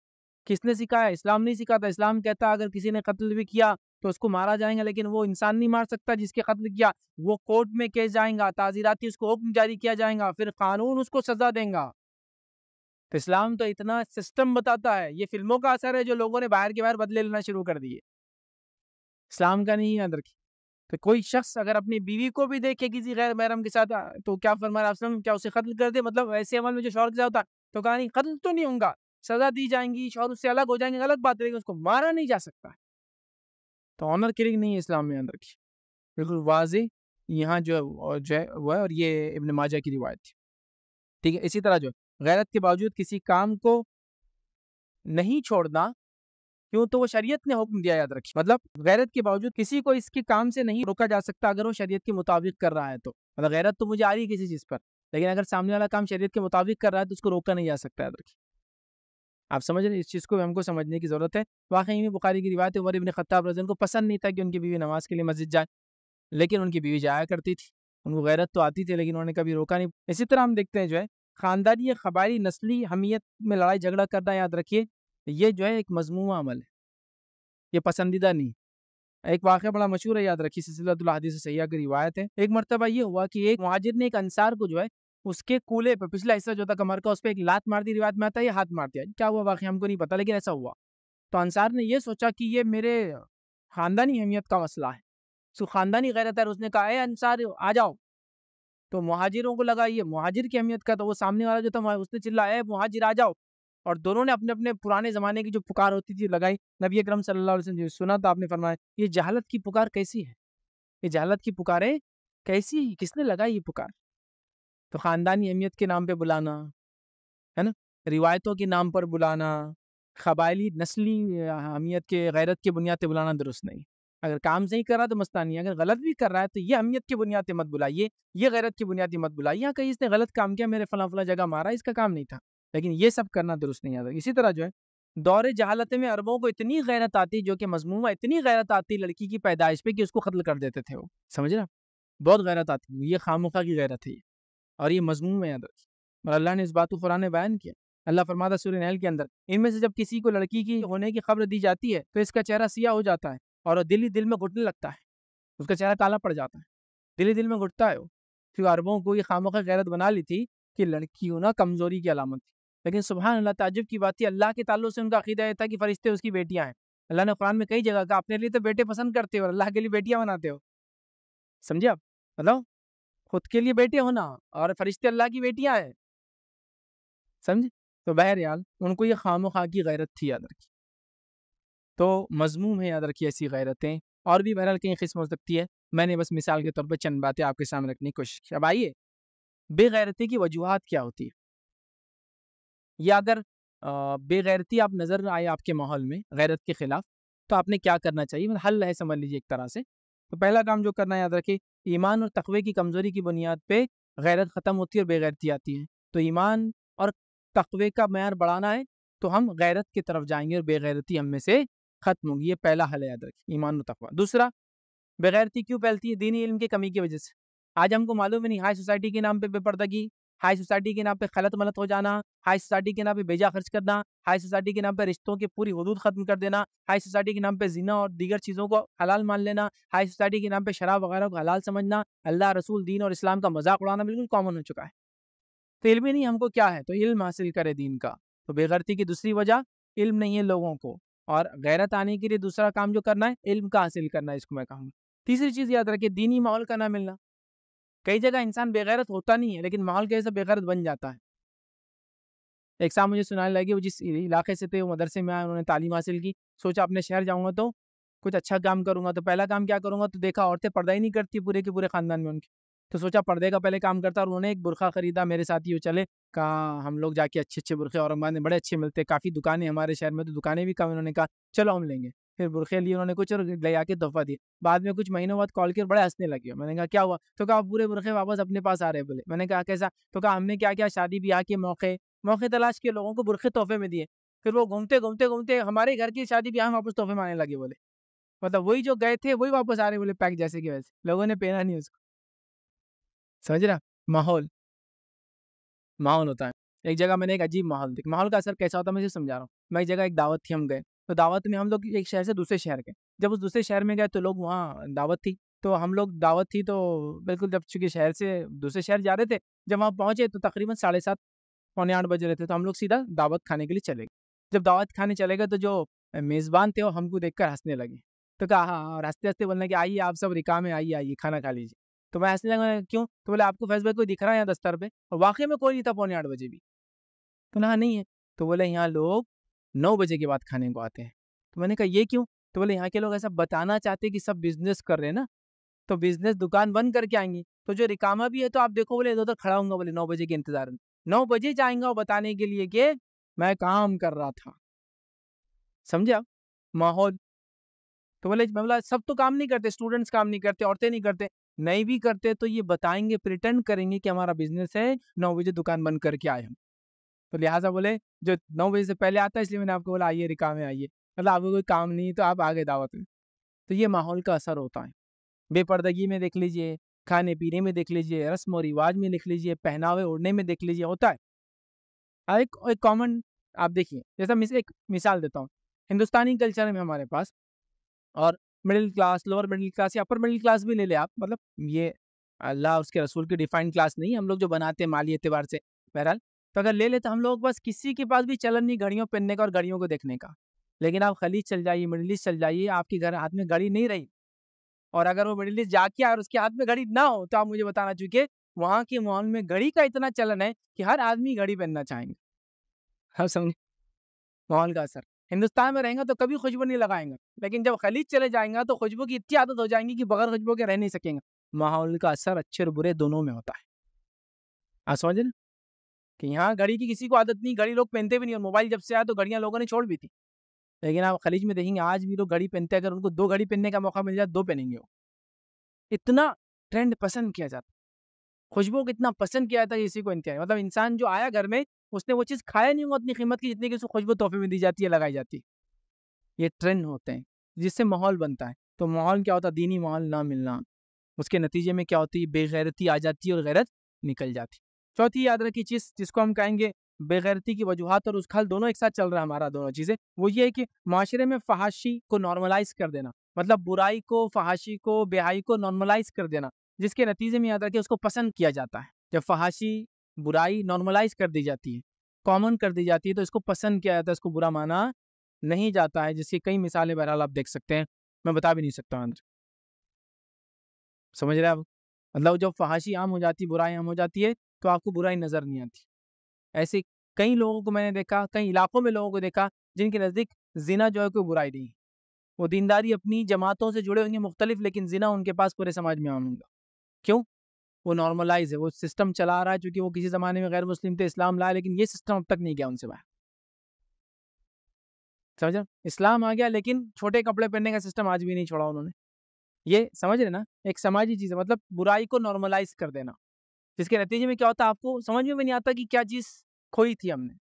किसने सिखाया इस्लाम नहीं सिखाता इस्लाम कहता अगर किसी ने कत्ल भी किया तो उसको मारा जाएगा लेकिन वो इंसान नहीं मार सकता जिसके कत्ल किया वो कोर्ट में केस जाएगा ताजीराती उसको हुक्म जारी किया जाएगा फिर कानून उसको सजा देगा तो इस्लाम तो इतना सिस्टम बताता है ये फिल्मों का असर है जो लोगों ने बाहर के बाहर बदले लेना शुरू कर दिए इस्लाम का नहीं है अंदर की तो कोई शख्स अगर अपनी बीवी को भी देखे किसी गैर महरम के साथ तो क्या फरमाया असलम क्या उसे कत्ल कर दे मतलब ऐसे अमल में जो शौहर के साथ होता तो कहा नहीं कत्ल तो नहीं होगा सजा दी जाएंगी शौहर उससे अलग हो जाएंगे अलग बात रहेगी उसको मारा नहीं जा सकता तो ऑनर किलिंग नहीं है इस्लाम में अंदर की बिल्कुल वाज यहाँ जो है जो है और ये इबन माजा की रिवायत थी ठीक है इसी तरह जो गैरत के बावजूद किसी काम को नहीं छोड़ना क्यों तो वो शरीयत ने हुक्म दिया याद रखिए मतलब गैरत के बावजूद किसी को इसके काम से नहीं रोका जा सकता अगर वो शरीयत के मुताबिक कर रहा है तो मतलब गैरत तो मुझे आ रही है किसी चीज़ पर लेकिन अगर सामने वाला काम शरीयत के मुताबिक कर रहा है तो उसको रोका नहीं जा सकता याद रखिए आप समझ रहे इस चीज़ को हमको समझने की ज़रूरत है वाकई में बुखारी की रिवायत उमर इबन ख़त्ताब रजन को पसंद नहीं था कि उनकी बीवी नमाज़ के लिए मस्जिद जाए लेकिन उनकी बीवी जाया करती थी उनको गैरत तो आती थी लेकिन उन्होंने कभी रोका नहीं इसी तरह हम देखते हैं जो है ख़ानदानी या खबारी नस्ली हमीयत में लड़ाई झगड़ा करना याद रखिए ये जो है एक मजमू अमल है ये पसंदीदा नहीं एक वाक़ बड़ा मशहूर है याद रखी सिलसिलादी से सैया की रिवायत है एक मरतबा ये हुआ कि एक महाजिर ने एक अंसार को जो है उसके कूले पर पिछला हिस्सा जो था कमर का उस पर एक लात मार दी रिवायत में आता है हाथ मार दिया क्या हुआ वाक़ हमको नहीं पता लेकिन ऐसा हुआ तो अंसार ने यह सोचा कि ये मेरे खानदानी अहमियत का मसला है सो खानदानी गैरत है उसने कहा अंसार आ जाओ तो महाजिरों को लगा ये महाजिर की अहमियत का तो वो सामने वाला जो था उसने चिल्ला है महाजिर आ जाओ और दोनों ने अपने अपने पुराने ज़माने की जो पुकार होती थी लगाई नबी अक्रम सल्लल्लाहु जी सुना तो आपने फरमाया ये जहालत की पुकार कैसी है ये जहालत की पुकारें कैसी किसने लगाई ये पुकार तो ख़ानदानी अहमियत के नाम पर बुलाना है ना रिवायतों के नाम पर बुलाना कबायली नस्ली अहमियत के गैरत की बुनियाद पर बुलाना दुरुस्त नहीं अगर काम सही कर रहा तो मस्तानी अगर गलत भी कर रहा है तो ये अहमियत की बुनियाद मत बुलाइए ये गैरत की बुनियाद मत बुलाइए यहाँ कहीं इसने गलत काम किया मेरे फला फला जगह मारा इसका काम नहीं था लेकिन ये सब करना दुरुस्त नहीं आता इसी तरह जो है दौरे जहालत में अरबों को इतनी गैरत आती जो कि मजमू इतनी गैरत आती लड़की की पैदाइश पर कि उसको कत्ल कर देते थे वो समझ रहे बहुत गैरत आती ये खामोखा की गैरत है और ये मजमू है याद और अल्लाह ने इस बात को कुरान ने बयान किया अल्लाह फरमादा सूर्य नहल के अंदर इनमें से जब किसी को लड़की की होने की खबर दी जाती है तो इसका चेहरा सिया हो जाता है और दिल ही दिल में घुटने लगता है उसका चेहरा काला पड़ जाता है दिल ही दिल में घुटता है वो फिर अरबों को ये खामोखा गैरत बना ली थी कि लड़की होना कमज़ोरी की अलामत थी लेकिन सुबहान अल्लाह ताजुब की बात थी अल्लाह के तल्लु से उनका अकीदा था कि फ़रिश्ते उसकी बेटियाँ हैं अल्लाह ने कुरान में कई जगह कहा अपने लिए तो बेटे पसंद करते हो और अल्लाह के लिए बेटियाँ बनाते हो समझे आप बताओ मतलब खुद के लिए बेटे होना और फरिश्ते अल्लाह की बेटियाँ हैं समझे तो बहरहाल उनको ये खाम खा की गैरत थी याद रखी तो मजमूम है याद रखी ऐसी गैरतें और भी बहरहाल कई किस्म हो सकती है मैंने बस मिसाल के तौर पर चंद बातें आपके सामने रखने की कोशिश की अब आइए बेगैरती की वजूहत क्या होती है या अगर बेगैरती आप नज़र आए आपके माहौल में गैरत के ख़िलाफ़ तो आपने क्या करना चाहिए मतलब हल है समझ लीजिए एक तरह से तो पहला काम जो करना है याद रखे ईमान और तकबे की कमज़ोरी की बुनियाद पर गैरत ख़त्म होती है और बेगैरती आती है तो ईमान और तकवे का मैार बढ़ाना है तो हम गैरत की तरफ जाएंगे और बेगैरती हम में से ख़त्म होगी ये पहला हल याद रखें ईमान और तकवा दूसरा बेगैरती क्यों फैलती है दीनी इल्म की कमी की वजह से आज हमको मालूम है नहीं हाई सोसाइटी के नाम पे बेपर्दगी हाई सोसाइटी के नाम पे खलत मलत हो जाना हाई सोसाइटी के नाम पे बेजा खर्च करना हाई सोसाइटी के नाम पे रिश्तों की पूरी हदूद खत्म कर देना हाई सोसाइटी के नाम पे जीना और दीगर चीज़ों को हलाल मान लेना हाई सोसाइटी के नाम पे शराब वगैरह को हलाल समझना अल्लाह रसूल दीन और इस्लाम का मजाक उड़ाना बिल्कुल कॉमन हो चुका है तो इल्म नहीं हमको क्या है तो इल्म हासिल करे दीन का तो बेगरती की दूसरी वजह इल्म नहीं है लोगों को और गैरत आने के लिए दूसरा काम जो करना है इल्म का हासिल करना है इसको मैं कहूँगा तीसरी चीज़ याद रखिए दीनी माहौल का ना मिलना कई जगह इंसान बेगैरत होता नहीं है लेकिन माहौल के ऐसा बेगैरत बन जाता है एक साहब मुझे सुनाने लगे वो जिस इलाके से थे वो मदरसे में आए उन्होंने तालीम हासिल की सोचा अपने शहर जाऊँगा तो कुछ अच्छा काम करूँगा तो पहला काम क्या करूँगा तो देखा औरतें पर्दा ही नहीं करती पूरे के पूरे ख़ानदान में उनके तो सोचा पर्दे का पहले काम करता और उन्होंने एक बुरखा खरीदा मेरे साथ ही वो चले कहा हम लोग जाके अच्छे अच्छे बुरखे और बड़े अच्छे मिलते काफ़ी दुकानें हमारे शहर में तो दुकानें भी कम उन्होंने कहा चलो हम लेंगे फिर बुरखे लिए उन्होंने कुछ और ले आके तोहफा दिया बाद में कुछ महीनों बाद कॉल कर बड़े हंसने लगे मैंने कहा क्या हुआ तो कहा पूरे बुरखे वापस अपने पास आ रहे बोले मैंने कहा कैसा तो कहा हमने क्या क्या शादी ब्याह के मौके मौके तलाश के लोगों को बुरखे तोहफे में दिए फिर वो घूमते घूमते घूमते हमारे घर की शादी ब्याह वापस तोहफे में आने लगे बोले मतलब वही जो गए थे वही वापस आ रहे बोले पैक जैसे कि वैसे लोगों ने पहना नहीं उसको समझ रहा माहौल माहौल होता है एक जगह मैंने एक अजीब माहौल देखा माहौल का असर कैसा होता है मैं समझा रहा हूँ मैं एक जगह एक दावत थी हम गए तो दावत में हम लोग एक शहर से दूसरे शहर गए जब उस दूसरे शहर में गए तो लोग वहाँ दावत थी तो हम लोग दावत थी तो बिल्कुल जब चूँकि शहर से दूसरे शहर जा रहे थे जब वहाँ पहुँचे तो तकरीबन साढ़े सात पौने आठ बज रहे थे तो हम लोग सीधा दावत खाने के लिए चले गए जब दावत खाने चले गए तो जो मेज़बान थे वो हमको देख कर हंसने लगे तो कहा हाँ, हाँ। और हंसते हंसते बोलने कि आइए आप सब रिका में आइए आइए खाना खा लीजिए तो मैं हंसने लगा क्यों तो बोले आपको फैसब कोई दिख रहा है यहाँ दस्तर पर और वाकई में कोई नहीं था पौने आठ बजे भी तो ना नहीं है तो बोले यहाँ लोग नौ बजे के बाद खाने को आते हैं तो मैंने कहा ये क्यों तो बोले यहाँ के लोग ऐसा बताना चाहते कि सब बिजनेस कर रहे हैं ना तो बिजनेस दुकान बंद करके आएंगे तो जो रिकामा भी है तो आप देखो बोले इधर उधर खड़ा होंगे बोले नौ बजे के इंतजार में नौ बजे जाएंगे और बताने के लिए कि मैं काम कर रहा था समझा माहौल तो बोले मैं बोला सब तो काम नहीं करते स्टूडेंट्स काम नहीं करते औरतें नहीं करते नहीं भी करते तो ये बताएंगे प्रिटेंड करेंगे कि हमारा बिजनेस है नौ बजे दुकान बंद करके आए हम तो लिहाजा बोले जो नौ बजे से पहले आता है इसलिए मैंने आपको बोला आइए रिका में आइए मतलब आपको कोई काम नहीं है तो आप आगे दावत में तो ये माहौल का असर होता है बेपर्दगी में देख लीजिए खाने पीने में देख लीजिए रस्म और रिवाज में देख लीजिए पहनावे ओढ़ने में देख लीजिए होता है एक एक कॉमन आप देखिए जैसा मिस एक मिसाल देता हूँ हिंदुस्तानी कल्चर में हमारे पास और middle class lower middle class या अपर मिडिल क्लास भी ले ले आप मतलब ये अल्लाह उसके रसूल की डिफाइंड क्लास नहीं हम लोग जो बनाते हैं माली एतबार से बहरहाल तो अगर ले लेते हम लोग बस किसी के पास भी चलन नहीं घड़ियों पहनने का और घड़ियों को देखने का लेकिन आप खलीज चल जाइए मिडिल ईस्ट चल जाइए आपके घर हाथ में घड़ी नहीं रही और अगर वो मिडिल ईस्ट जाके अगर उसके हाथ में घड़ी ना हो तो आप मुझे बताना चूंकि वहाँ के माहौल में घड़ी का इतना चलन है कि हर आदमी घड़ी पहनना चाहेंगे हाँ समझ माहौल का असर हिंदुस्तान में रहेंगे तो कभी खुशबू नहीं लगाएंगे लेकिन जब खलीज चले जाएंगे तो खुशबू की इतनी आदत हो जाएंगी कि बगैर खुशबू के रह नहीं सकेंगे माहौल का असर अच्छे और बुरे दोनों में होता है आप समझ रहे कि यहाँ घड़ी की किसी को आदत नहीं घड़ी लोग पहनते भी नहीं और मोबाइल जब से आया तो घड़ियाँ लोगों ने छोड़ भी थी लेकिन आप खलीज में देखेंगे आज भी लोग घड़ी पहनते हैं अगर उनको दो घड़ी पहनने का मौका मिल जाए तो दो पहनेंगे वो इतना ट्रेंड पसंद किया जाता खुशबू को इतना पसंद किया जाता है इसी को इंतजार मतलब इंसान जो आया घर में उसने वो चीज़ खाया नहीं होगा उतनी कीमत की जितनी कि उसको खुशबू तोहफे में दी जाती है लगाई जाती है ये ट्रेंड होते हैं जिससे माहौल बनता है तो माहौल क्या होता है दीनी माहौल ना मिलना उसके नतीजे में क्या होती है बेगैरती आ जाती है और गैरत निकल जाती चौथी याद रखी चीज जिसको हम कहेंगे बेगैरती की वजूहत और खाल दोनों एक साथ चल रहा है हमारा दोनों चीज़ें वो ये है कि माशरे में फहाशी को नॉर्मलाइज कर देना मतलब बुराई को फहाशी को बेहाई को नॉर्मलाइज कर देना जिसके नतीजे में याद रखिए उसको पसंद किया जाता है जब फहाशी बुराई नॉर्मलाइज कर दी जाती है कॉमन कर दी जाती है तो इसको पसंद किया जाता है इसको बुरा माना नहीं जाता है जिसकी कई मिसालें बहरहाल आप देख सकते हैं मैं बता भी नहीं सकता अंदर समझ रहे आप मतलब जब फहाशी आम हो जाती है बुराई आम हो जाती है तो आपको बुराई नज़र नहीं आती ऐसे कई लोगों को मैंने देखा कई इलाकों में लोगों को देखा जिनके नज़दीक जिना जो है कोई बुराई नहीं वो दीनदारी अपनी जमातों से जुड़े होंगे मुख्तलिफ लेकिन जिना उनके पास पूरे समाज में आम होगा क्यों वो नॉर्मलाइज है वो सिस्टम चला रहा है चूँकि वो किसी ज़माने में गैर मुस्लिम थे इस्लाम लाया लेकिन ये सिस्टम अब तक नहीं गया उनसे बाहर रहे इस्लाम आ गया लेकिन छोटे कपड़े पहनने का सिस्टम आज भी नहीं छोड़ा उन्होंने ये समझ रहे ना एक समाजी चीज़ है मतलब बुराई को नॉर्मलाइज कर देना जिसके नतीजे में क्या होता है आपको समझ में भी नहीं आता कि क्या चीज़ खोई थी हमने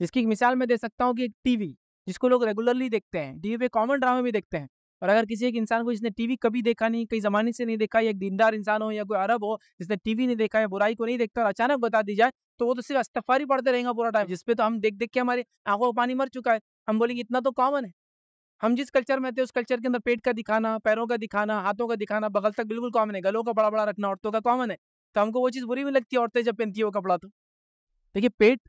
जिसकी एक मिसाल मैं दे सकता हूँ कि एक टीवी जिसको लोग रेगुलरली देखते हैं टीवी पे कॉमन ड्रामे भी देखते हैं और अगर किसी एक इंसान को जिसने टीवी कभी देखा नहीं कई जमाने से नहीं देखा या एक दीनदार इंसान हो या कोई अरब हो जिसने टीवी नहीं देखा या बुराई को नहीं देखता और अचानक बता दी जाए तो वो तो सिर्फ अस्तफारी पढ़ते रहेंगे पूरा टाइम जिसपे तो हम देख देख के हमारे आंखों का पानी मर चुका है हम बोलेंगे इतना तो कॉमन है हम जिस कल्चर में थे उस कल्चर के अंदर पेट का दिखाना पैरों का दिखाना हाथों का दिखाना बगल तक बिल्कुल कॉमन है गलों का बड़ा बड़ा रखना औरतों का कॉमन है तो हमको वो चीज़ बुरी भी लगती है औरतें जब पहनती है वो कपड़ा तो देखिए पेट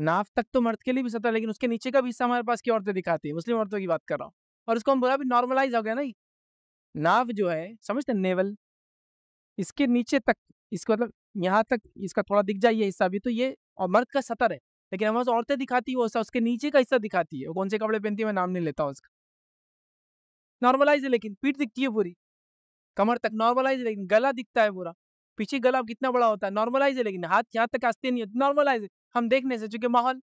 नाफ तक तो मर्द के लिए भी सता है लेकिन उसके नीचे का भी हिस्सा हमारे पास की औरतें दिखाती है मुस्लिम औरतों की बात कर रहा हूँ और उसको हम बुरा भी नॉर्मलाइज हो गया ना नाव जो है समझते नेवल इसके नीचे तक इसको मतलब यहाँ तक इसका थोड़ा दिख जाइए हिस्सा भी तो ये और मर्द का सतर है लेकिन हमारे औरतें दिखाती है वो उसके नीचे का हिस्सा दिखाती है वो कौन से कपड़े पहनती है मैं नाम नहीं लेता उसका नॉर्मलाइज है लेकिन पीठ दिखती है पूरी कमर तक नॉर्मलाइज है लेकिन गला दिखता है पूरा पीछे गला कितना बड़ा होता है नॉर्मलाइज है लेकिन हाथ यहाँ तक आस्ते नहीं होते नॉर्मलाइज है हम देखने से चूंकि माहौल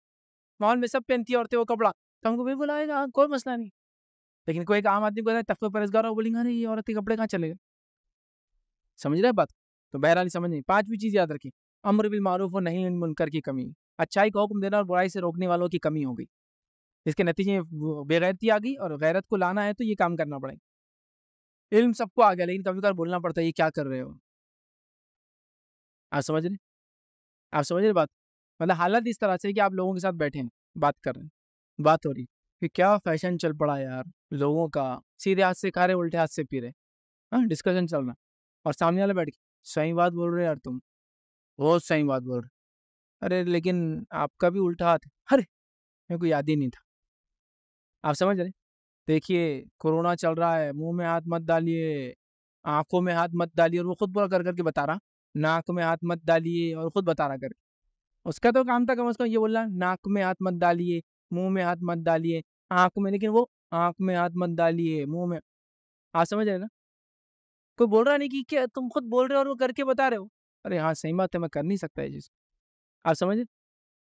माहौल में सब पहनती है औरतें वो कपड़ा तो हमको भी बुलाएगा हाँ कोई मसला नहीं लेकिन कोई एक आम आदमी को तख्त परहेजगार और बोलेंगे अरे ये औरत के कपड़े कहाँ चले गए समझ रहे बात तो बहरहाल समझ नहीं पाँचवीं चीज़ याद रखी अमर बिल मारूफ और नहीं मुनकर की कमी अच्छाई को हुक्म देना और बुराई से रोकने वालों की कमी हो गई इसके नतीजे बेगैरती आ गई और गैरत को लाना है तो ये काम करना पड़ेगा इल्म सबको आ गया लेकिन कभी कभी तो बोलना पड़ता है ये क्या कर रहे हो आप समझ रहे आप समझ रहे बात मतलब हालत इस तरह से कि आप लोगों के साथ बैठे हैं बात कर रहे हैं बात हो रही कि क्या फैशन चल पड़ा यार लोगों का सीधे हाथ से खा रहे उल्टे हाथ से पी रहे हाँ डिस्कशन चल रहा और सामने वाले बैठ के सही बात बोल रहे यार तुम बहुत सही बात बोल रहे अरे लेकिन आपका भी उल्टा हाथ है अरे मेरे को याद ही नहीं था आप समझ रहे देखिए कोरोना चल रहा है मुंह में हाथ मत डालिए आंखों में हाथ मत डालिए और वो खुद बोला कर करके बता रहा नाक में हाथ मत डालिए और खुद बता रहा करके उसका तो काम था कम अज कम ये बोल रहा नाक में हाथ मत डालिए मुंह में हाथ मत डालिए आंख में लेकिन वो आंख में हाथ मत डालिए मुंह में आप समझ रहे ना कोई बोल रहा नहीं कि क्या तुम खुद बोल रहे हो और वो करके बता रहे हो अरे हाँ सही बात है मैं कर नहीं सकता ये चीज़ आप समझ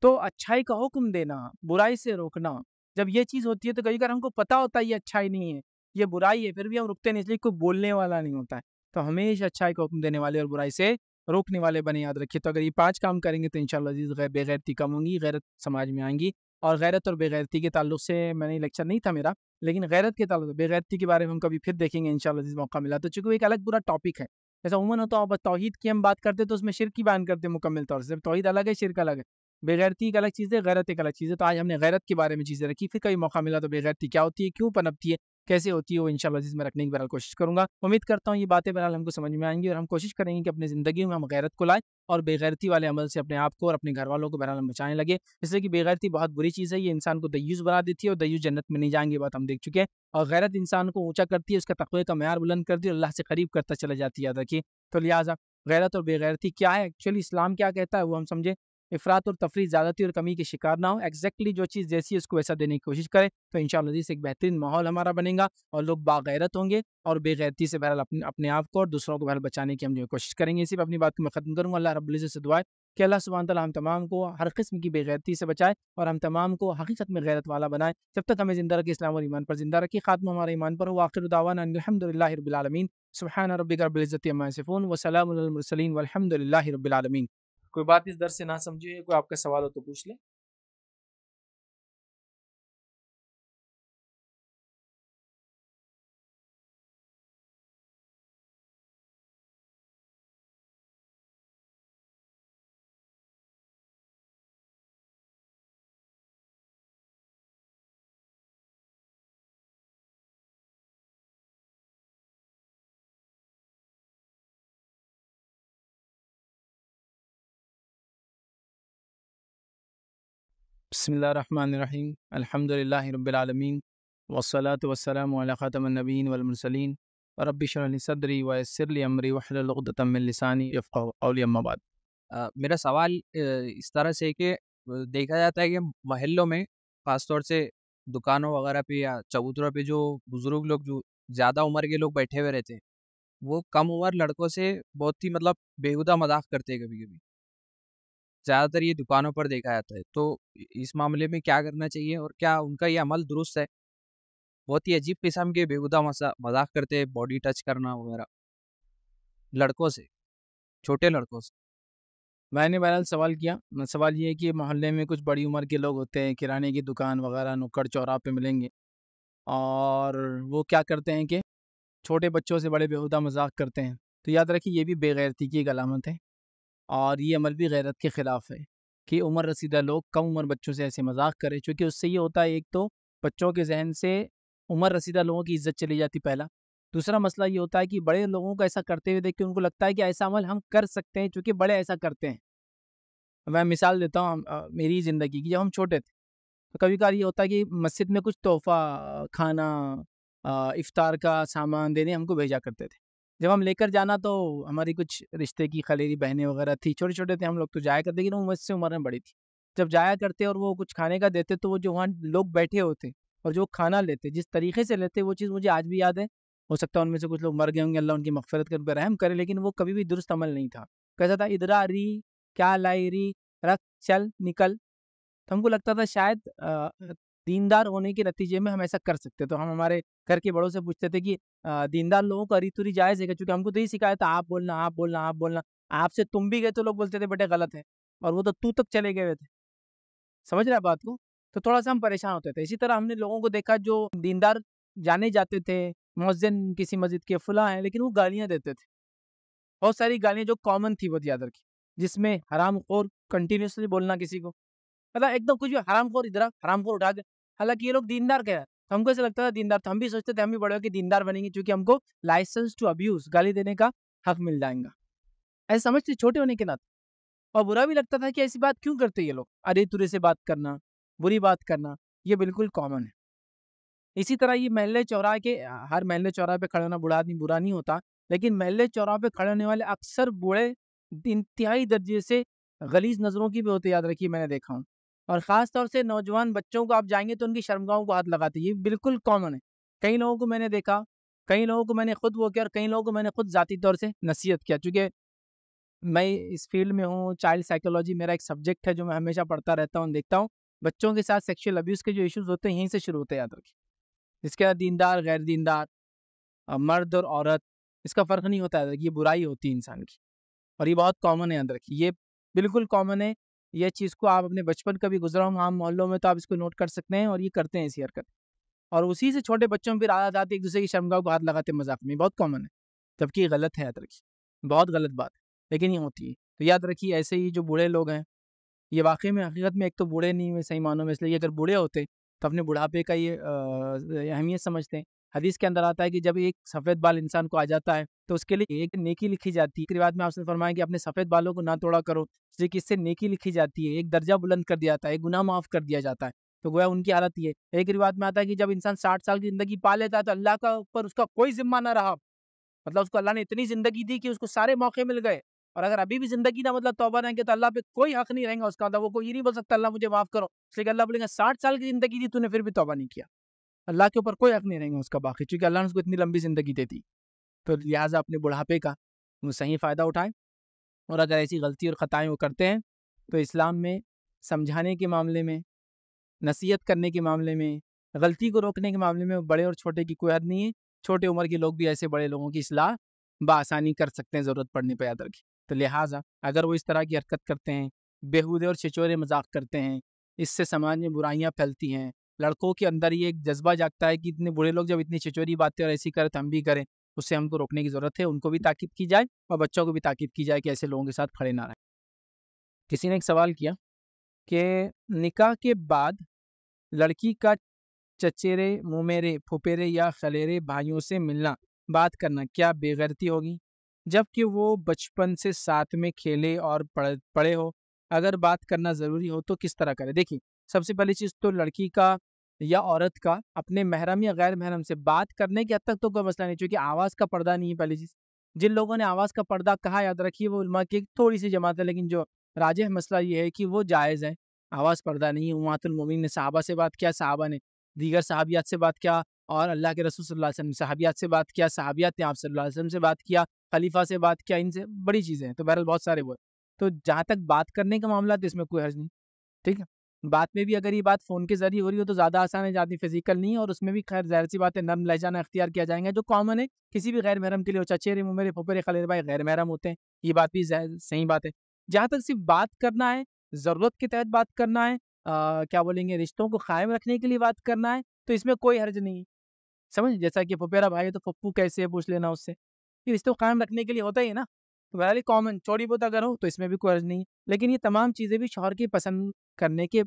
तो अच्छाई का हुक्म देना बुराई से रोकना जब ये चीज़ होती है तो कई बार हमको पता होता है ये अच्छाई नहीं है ये बुराई है फिर भी हम रुकते नहीं इसलिए कोई बोलने वाला नहीं होता है तो हमेशा अच्छाई को हुक्म देने वाले और बुराई से रोकने वाले बने याद रखिए तो अगर ये पांच काम करेंगे तो इंशाल्लाह अजीज़ गैर बेगैरती कम होंगी गैरत समाज में आएंगी और गैरत और बेगैरती के ताल्लुक से मैंने लेक्चर नहीं था मेरा लेकिन गैरत के ताल्लुक बेगैरती के बारे में हम कभी फिर देखेंगे इंशाल्लाह अजीज़ मौका मिला तो चूँकि एक अलग बुरा टॉपिक है जैसा उमन होता है तोहहीद की हम बात करते तो उसमें शिर की बयान करते मुकम्मल तौर से तोहहीद अलग है शिरक अलग है बेगैरती एक अलग चीज़ है गैरत एक अलग चीज़ है तो आज हमने गैरत के बारे में चीज़ें रखी फिर कभी मौका मिला तो बेगैरती क्या होती है क्यों पनपती है कैसे होती है वो इनशाला जिसमें रखने की बहरहाल कोशिश करूँगा उम्मीद करता हूँ ये बातें बहरहाल हमको समझ में आएंगी और हम कोशिश करेंगे कि अपनी ज़िंदगी में हम गैरत को लाएँ और बेगैरती वाले अमल से अपने आप को और अपने घर वालों को बहरहाल हम बचाने लगे इसलिए कि बेगैरती बहुत बुरी चीज़ है ये इंसान को दयूज़ बना देती है और दयूज़ जन्नत में नहीं जाएंगे बात हम देख चुके हैं और गैरत इंसान को ऊँचा करती है उसका तकवे का मैार बुलंद करती है अल्लाह से करीब करता चला जाती है याद रखिए तो लिहाजा गैरत और बेगैरती क्या है एक्चुअली इस्लाम क्या कहता है वो हम समझे अफरात और तफरी ज़्यादाती और कमी के शिकार ना हो एक्जैक्टली जो चीज़ जैसी है उसको वैसा देने की कोशिश करें तो इन शजीज़ एक बेहतरीन माहौल हमारा बनेगा और लोग बागैरत होंगे और बेगैरती से बहरहाल अपने अपने आप को और दूसरों को बहरहाल बचाने की हम जो कोशिश करेंगे इसी पर अपनी बात को मैं ख़त्म करूँगा अल्लाह रब्ज़ से दुआ कि अल्लाह सुबह तला हम तमाम को हर किस्म की बेगैरती से बचाए और हम तमाम को हकीकत में गैरत वाला बनाए जब तक हमें जिंदा रखी इस्लाम और ईमान पर जिंदा रखी खात्म हमारे ईमान पर हो आखिर उदावानदल रबालमीन सुबहान रबिक रबिलज़त अम्मा सिफ़ोन कोई बात इस दर से ना समझिए कोई आपका सवाल हो तो पूछ लें बसमीम अलहमदिल्ला वसलात वसलम ख़ातमनबीन वलमरसलिन रबिशरली सदरी वसरली अमरी वहलतमिलसानी अम्माबाद मेरा सवाल इस तरह से कि देखा जाता है कि महलों में ख़ासतौर से दुकानों वगैरह पे या चबूतरों पे जो बुज़ुर्ग लोग जो ज़्यादा उम्र के लोग बैठे हुए रहते हैं वो कम उम्र लड़कों से बहुत ही मतलब बेहुदा मजाक करते हैं कभी कभी ज़्यादातर ये दुकानों पर देखा जाता है तो इस मामले में क्या करना चाहिए और क्या उनका ये अमल दुरुस्त है बहुत ही अजीब किस्म के बेहुदा मजाक करते हैं बॉडी टच करना वगैरह लड़कों से छोटे लड़कों से मैंने बहरहाल सवाल किया सवाल ये है कि मोहल्ले में कुछ बड़ी उम्र के लोग होते हैं किराने की दुकान वगैरह नुक्कड़ चौरा पे मिलेंगे और वो क्या करते हैं कि छोटे बच्चों से बड़े बेहुदा मजाक करते हैं तो याद रखिए ये भी बेगैरती की एक अलामत है और ये अमल भी गैरत के ख़िलाफ़ है कि उम्र रसीदा लोग कम उम्र बच्चों से ऐसे मजाक करें चूँकि उससे ये होता है एक तो बच्चों के जहन से उम्र रसीदा लोगों की इज्जत चली जाती पहला दूसरा मसला ये होता है कि बड़े लोगों को ऐसा करते हुए देख के उनको लगता है कि ऐसा अमल हम कर सकते हैं चूँकि बड़े ऐसा करते हैं मैं मिसाल देता हूँ मेरी ज़िंदगी की जब हम छोटे थे तो कभी कभार ये होता है कि मस्जिद में कुछ तोहफा खाना इफ़ार का सामान देने हमको भेजा करते थे जब हम लेकर जाना तो हमारी कुछ रिश्ते की खलेरी बहनें वगैरह थी छोटे छोटे थे हम लोग तो जाया करते लेकिन उम्र से उम्र में बड़ी थी जब जाया करते और वो कुछ खाने का देते तो वो जो वहाँ लोग बैठे होते और जो खाना लेते जिस तरीके से लेते वो चीज़ मुझे आज भी याद है हो सकता है उनमें से कुछ लोग मर गए होंगे अल्लाह उनकी मफफरत कर रहम करे लेकिन वो कभी भी दुरुस्त अमल नहीं था कैसा था इधरा री क्या लाई री रख चल निकल तो हमको लगता था शायद दीनदार होने के नतीजे में हम ऐसा कर सकते तो हम हमारे घर के बड़ों से पूछते थे कि दीनदार लोगों का तुरी जायज़ है क्योंकि हमको तो यही सिखाया था आप बोलना आप बोलना आप बोलना आपसे तुम भी गए तो लोग बोलते थे बेटे गलत है और वो तो तू तक चले गए थे समझ रहे बात को तो थोड़ा सा हम परेशान होते थे इसी तरह हमने लोगों को देखा जो दीनदार जाने जाते थे मोहजिन किसी मस्जिद के फुला हैं लेकिन वो गालियाँ देते थे बहुत सारी गालियाँ जो कॉमन थी वो याद रखी जिसमें हराम खोर कंटिन्यूसली बोलना किसी को मतलब एकदम कुछ भी हराम खोर इधर हराम खोर उठा दे हालांकि ये लोग दीनदार कह तो हमको ऐसा लगता था दीनदार तो हम भी सोचते थे हम भी बड़े होकर दीनदार बनेंगे क्योंकि हमको लाइसेंस टू अब्यूज गाली देने का हक मिल जाएगा ऐसे समझते छोटे होने के नाते और बुरा भी लगता था कि ऐसी बात क्यों करते ये लोग अरे तुरे से बात करना बुरी बात करना ये बिल्कुल कॉमन है इसी तरह ये महल्ले चौराहे के हर महल्ले चौराहे पे खड़े होना बुरा आदमी बुरा नहीं होता लेकिन महल्ले चौराहे पे खड़े होने वाले अक्सर बूढ़े इंतहाई दर्जे से गलीज नज़रों की भी होते याद रखिए मैंने देखा हूँ और ख़ास तौर से नौजवान बच्चों को आप जाएंगे तो उनकी शर्मगाहों को हाथ लगाते ये बिल्कुल कॉमन है कई लोगों को मैंने देखा कई लोगों को मैंने खुद वो किया और कई लोगों को मैंने खुद ज़ाती तौर से नसीहत किया चूँकि मैं इस फील्ड में हूँ चाइल्ड साइकोलॉजी मेरा एक सब्जेक्ट है जो मैं हमेशा पढ़ता रहता हूँ देखता हूँ बच्चों के साथ सेक्शुअल अब्यूज़ के जो इश्यूज़ होते हैं यहीं से शुरू होते हैं याद रखिए इसके बाद दीनदार गैर दीनदार मर्द और औरत इसका फ़र्क नहीं होता है ये बुराई होती है इंसान की और ये बहुत कॉमन है याद रखिए ये बिल्कुल कॉमन है यह चीज़ को आप अपने बचपन का भी गुजरा हो आम मोहल्लों में तो आप इसको नोट कर सकते हैं और ये करते हैं इसी हरकत और उसी से छोटे बच्चों में फिर आदत आती एक दूसरे की शर्मगाह को हाथ लगाते मजाक में बहुत कॉमन है जबकि गलत है याद रखिए बहुत गलत बात लेकिन ये होती है तो याद रखिए ऐसे ही जो बूढ़े लोग हैं ये वाकई में हकीकत में एक तो बूढ़े नहीं हुए सही मानों में इसलिए अगर बूढ़े होते तो अपने बुढ़ापे का ये अहमियत समझते हैं हदीस के अंदर आता है कि जब एक सफ़ेद बाल इंसान को आ जाता है तो उसके लिए एक नेकी लिखी जाती है रिवाज में आपने फरमाया कि अपने सफ़ेद बालों को ना तोड़ा करो इसलिए कि इससे नेकी लिखी जाती है एक दर्जा बुलंद कर दिया जाता है एक गुना माफ़ कर दिया जाता है तो गोया उनकी हालत ये एक रिवाज में आता है कि जब इंसान साठ साल की ज़िंदगी पा लेता है तो अल्लाह का ऊपर उसका कोई ज़िम्मा ना रहा मतलब उसको अल्लाह ने इतनी ज़िंदगी दी कि उसको सारे मौके मिल गए और अगर अभी भी ज़िंदगी ना मतलब तोबा रहेंगे तो अल्लाह पे कोई हक नहीं रहेगा उसका मतलब वो कोई ये नहीं बोल सकता अल्लाह मुझे माफ़ करो इसलिए अल्लाह बोलेंगे साठ साल की ज़िंदगी दी तूने फिर भी तोबा नहीं किया अल्लाह के ऊपर कोई हक नहीं रहेगा उसका बाकी चूंकि अल्लाह ने उसको इतनी लंबी ज़िंदगी दे दी तो लिहाजा अपने बुढ़ापे का वो सही फ़ायदा उठाएं और अगर ऐसी गलती और ख़ताएँ वो करते हैं तो इस्लाम में समझाने के मामले में नसीहत करने के मामले में गलती को रोकने के मामले में बड़े और छोटे की कोई हद नहीं है छोटे उम्र के लोग भी ऐसे बड़े लोगों की असलाह बसानी कर सकते हैं ज़रूरत पड़ने पर याद रखें तो लिहाजा अगर वो इस तरह की हरकत करते हैं बेहूदे और छिचोरे मजाक करते हैं इससे समाज में बुराइयाँ फैलती हैं लड़कों के अंदर ये एक जज्बा जागता है कि इतने बुढ़े लोग जब इतनी छिचोरी बातें और ऐसी करें तो हम भी करें उससे हमको रोकने की ज़रूरत है उनको भी ताकीद की जाए और बच्चों को भी ताकीद की जाए कि ऐसे लोगों के साथ खड़े ना रहें किसी ने एक सवाल किया कि निकाह के बाद लड़की का चचेरे मुमेरे फुपेरे या खलेरे भाइयों से मिलना बात करना क्या बेगैरती होगी जबकि वो बचपन से साथ में खेले और पढ़ पढ़े हो अगर बात करना ज़रूरी हो तो किस तरह करें देखिए सबसे पहली चीज़ तो लड़की का या औरत का अपने महरम या गैर महरम से बात करने के हद तक तो कोई मसला नहीं चूँकि आवाज़ का पर्दा नहीं है पहली चीज़ जिन लोगों ने आवाज़ का पर्दा कहा याद रखिए वो उलमा की थोड़ी सी जमात है लेकिन जो राज मसला ये है कि वो जायज़ है आवाज़ पर्दा नहीं है उमातुलमोमिन ने साहबा से बात किया साहबा ने दीगर साहबियात से बात किया और अल्लाह के रसूल सल्लल्लाहु अलैहि वसल्लम साहबियात से बात किया साहबियात ने आप सल्लल्लाहु अलैहि वसल्लम से बात किया खलीफा से बात किया इनसे बड़ी चीज़ें हैं तो बहरहाल बहुत सारे वो तो जहाँ तक बात करने का मामला तो इसमें कोई हर्ज नहीं ठीक है बात में भी अगर ये बात फ़ोन के ज़रिए हो रही हो तो ज़्यादा आसान है ज़्यादा फिजिकल नहीं और उसमें भी खैर जहर सी बात है नरम लहजाना अख्तियार किया जाएगा जो कॉमन है किसी भी गैर महरम के लिए चचे चचेरे मेरे फोपेरे खलेर भाई गैर महरम होते हैं ये बात भी सही बात है जहाँ तक सिर्फ बात करना है ज़रूरत के तहत बात करना है आ, क्या बोलेंगे रिश्तों को कायम रखने के लिए बात करना है तो इसमें कोई हर्ज नहीं समझ जैसा कि फोपेरा भाई है तो पप्पू कैसे है पूछ लेना उससे ये रिश्तों को कायम रखने के लिए होता ही है ना तो कॉमन चौड़ी बहुत अगर हो तो इसमें भी कोई अर्ज नहीं है लेकिन ये तमाम चीज़ें भी शौहर की पसंद करने के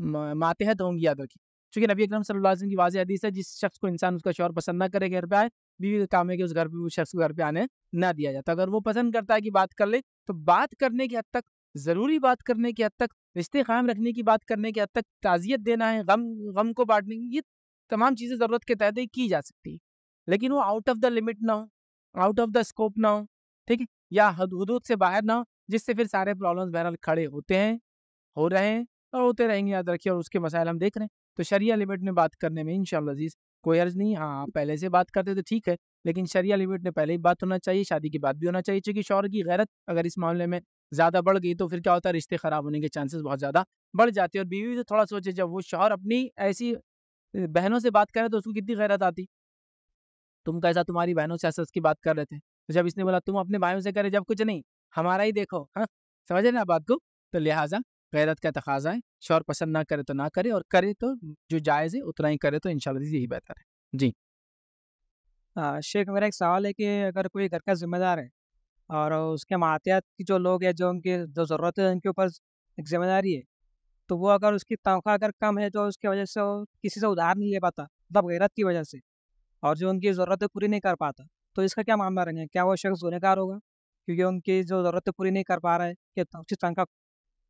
मातहत होंगी यादों की चूँकि नबी अकरम सल्लल्लाहु अलैहि वसल्लम की वाजह हदीस है जिस शख्स को इंसान उसका शौहर पसंद ना करे घर पर आए बीवी का काम है कि उस घर पर उस शख्स को घर पर आने ना दिया जाता तो अगर वो पसंद करता है कि बात कर ले तो बात करने की हद तक ज़रूरी बात करने की हद तक रिश्ते कायम रखने की बात करने की हद तक ताज़ियत देना है गम गम को बांटने की ये तमाम चीज़ें ज़रूरत के तहत ही की जा सकती है लेकिन वो आउट ऑफ द लिमिट ना हो आउट ऑफ द स्कोप ना हो ठीक है या हद हदूद से बाहर ना जिससे फिर सारे प्रॉब्लम्स बहरहाल खड़े होते हैं हो रहे हैं और होते रहेंगे याद रखिए और उसके मसाइल हम देख रहे हैं तो शरिया लिमिट में बात करने में इन अजीज कोई अर्ज नहीं हाँ आप पहले से बात करते तो ठीक है लेकिन शरिया लिमिट में पहले ही बात होना चाहिए शादी की बात भी होना चाहिए चूँकि शौर की गैरत अगर इस मामले में ज़्यादा बढ़ गई तो फिर क्या होता है रिश्ते ख़राब होने के चांसेस बहुत ज़्यादा बढ़ जाते हैं और बीवी भी तो थोड़ा सोचे जब वो शौहर अपनी ऐसी बहनों से बात करें तो उसको कितनी गैरत आती तुम कैसा तुम्हारी बहनों से ऐसा उसकी बात कर रहे थे तो जब इसने बोला तुम अपने भाइयों से करे जब कुछ नहीं हमारा ही देखो हाँ समझे ना बात को तो लिहाजा गैरत का तकाजा है शोर पसंद ना करे तो ना करे और करे तो जो जायज़ है उतना ही करे तो इनशाला यही बेहतर है जी हाँ शेख मेरा एक सवाल है कि अगर कोई घर का जिम्मेदार है और उसके मातियात की जो लोग हैं जो उनकी जो ज़रूरत है उनके ऊपर एक जिम्मेदारी है तो वो अगर उसकी तनख्वाह अगर कम है तो उसकी वजह से वो किसी से उधार नहीं ले पाता मतलब गैरत की वजह से और जो उनकी ज़रूरतें पूरी नहीं कर पाता तो इसका क्या मामला रहेंगे क्या वो शख्स गुनहगार होगा क्योंकि उनकी जो ज़रूरत पूरी नहीं कर पा रहा है कि उसकी तनख्वाह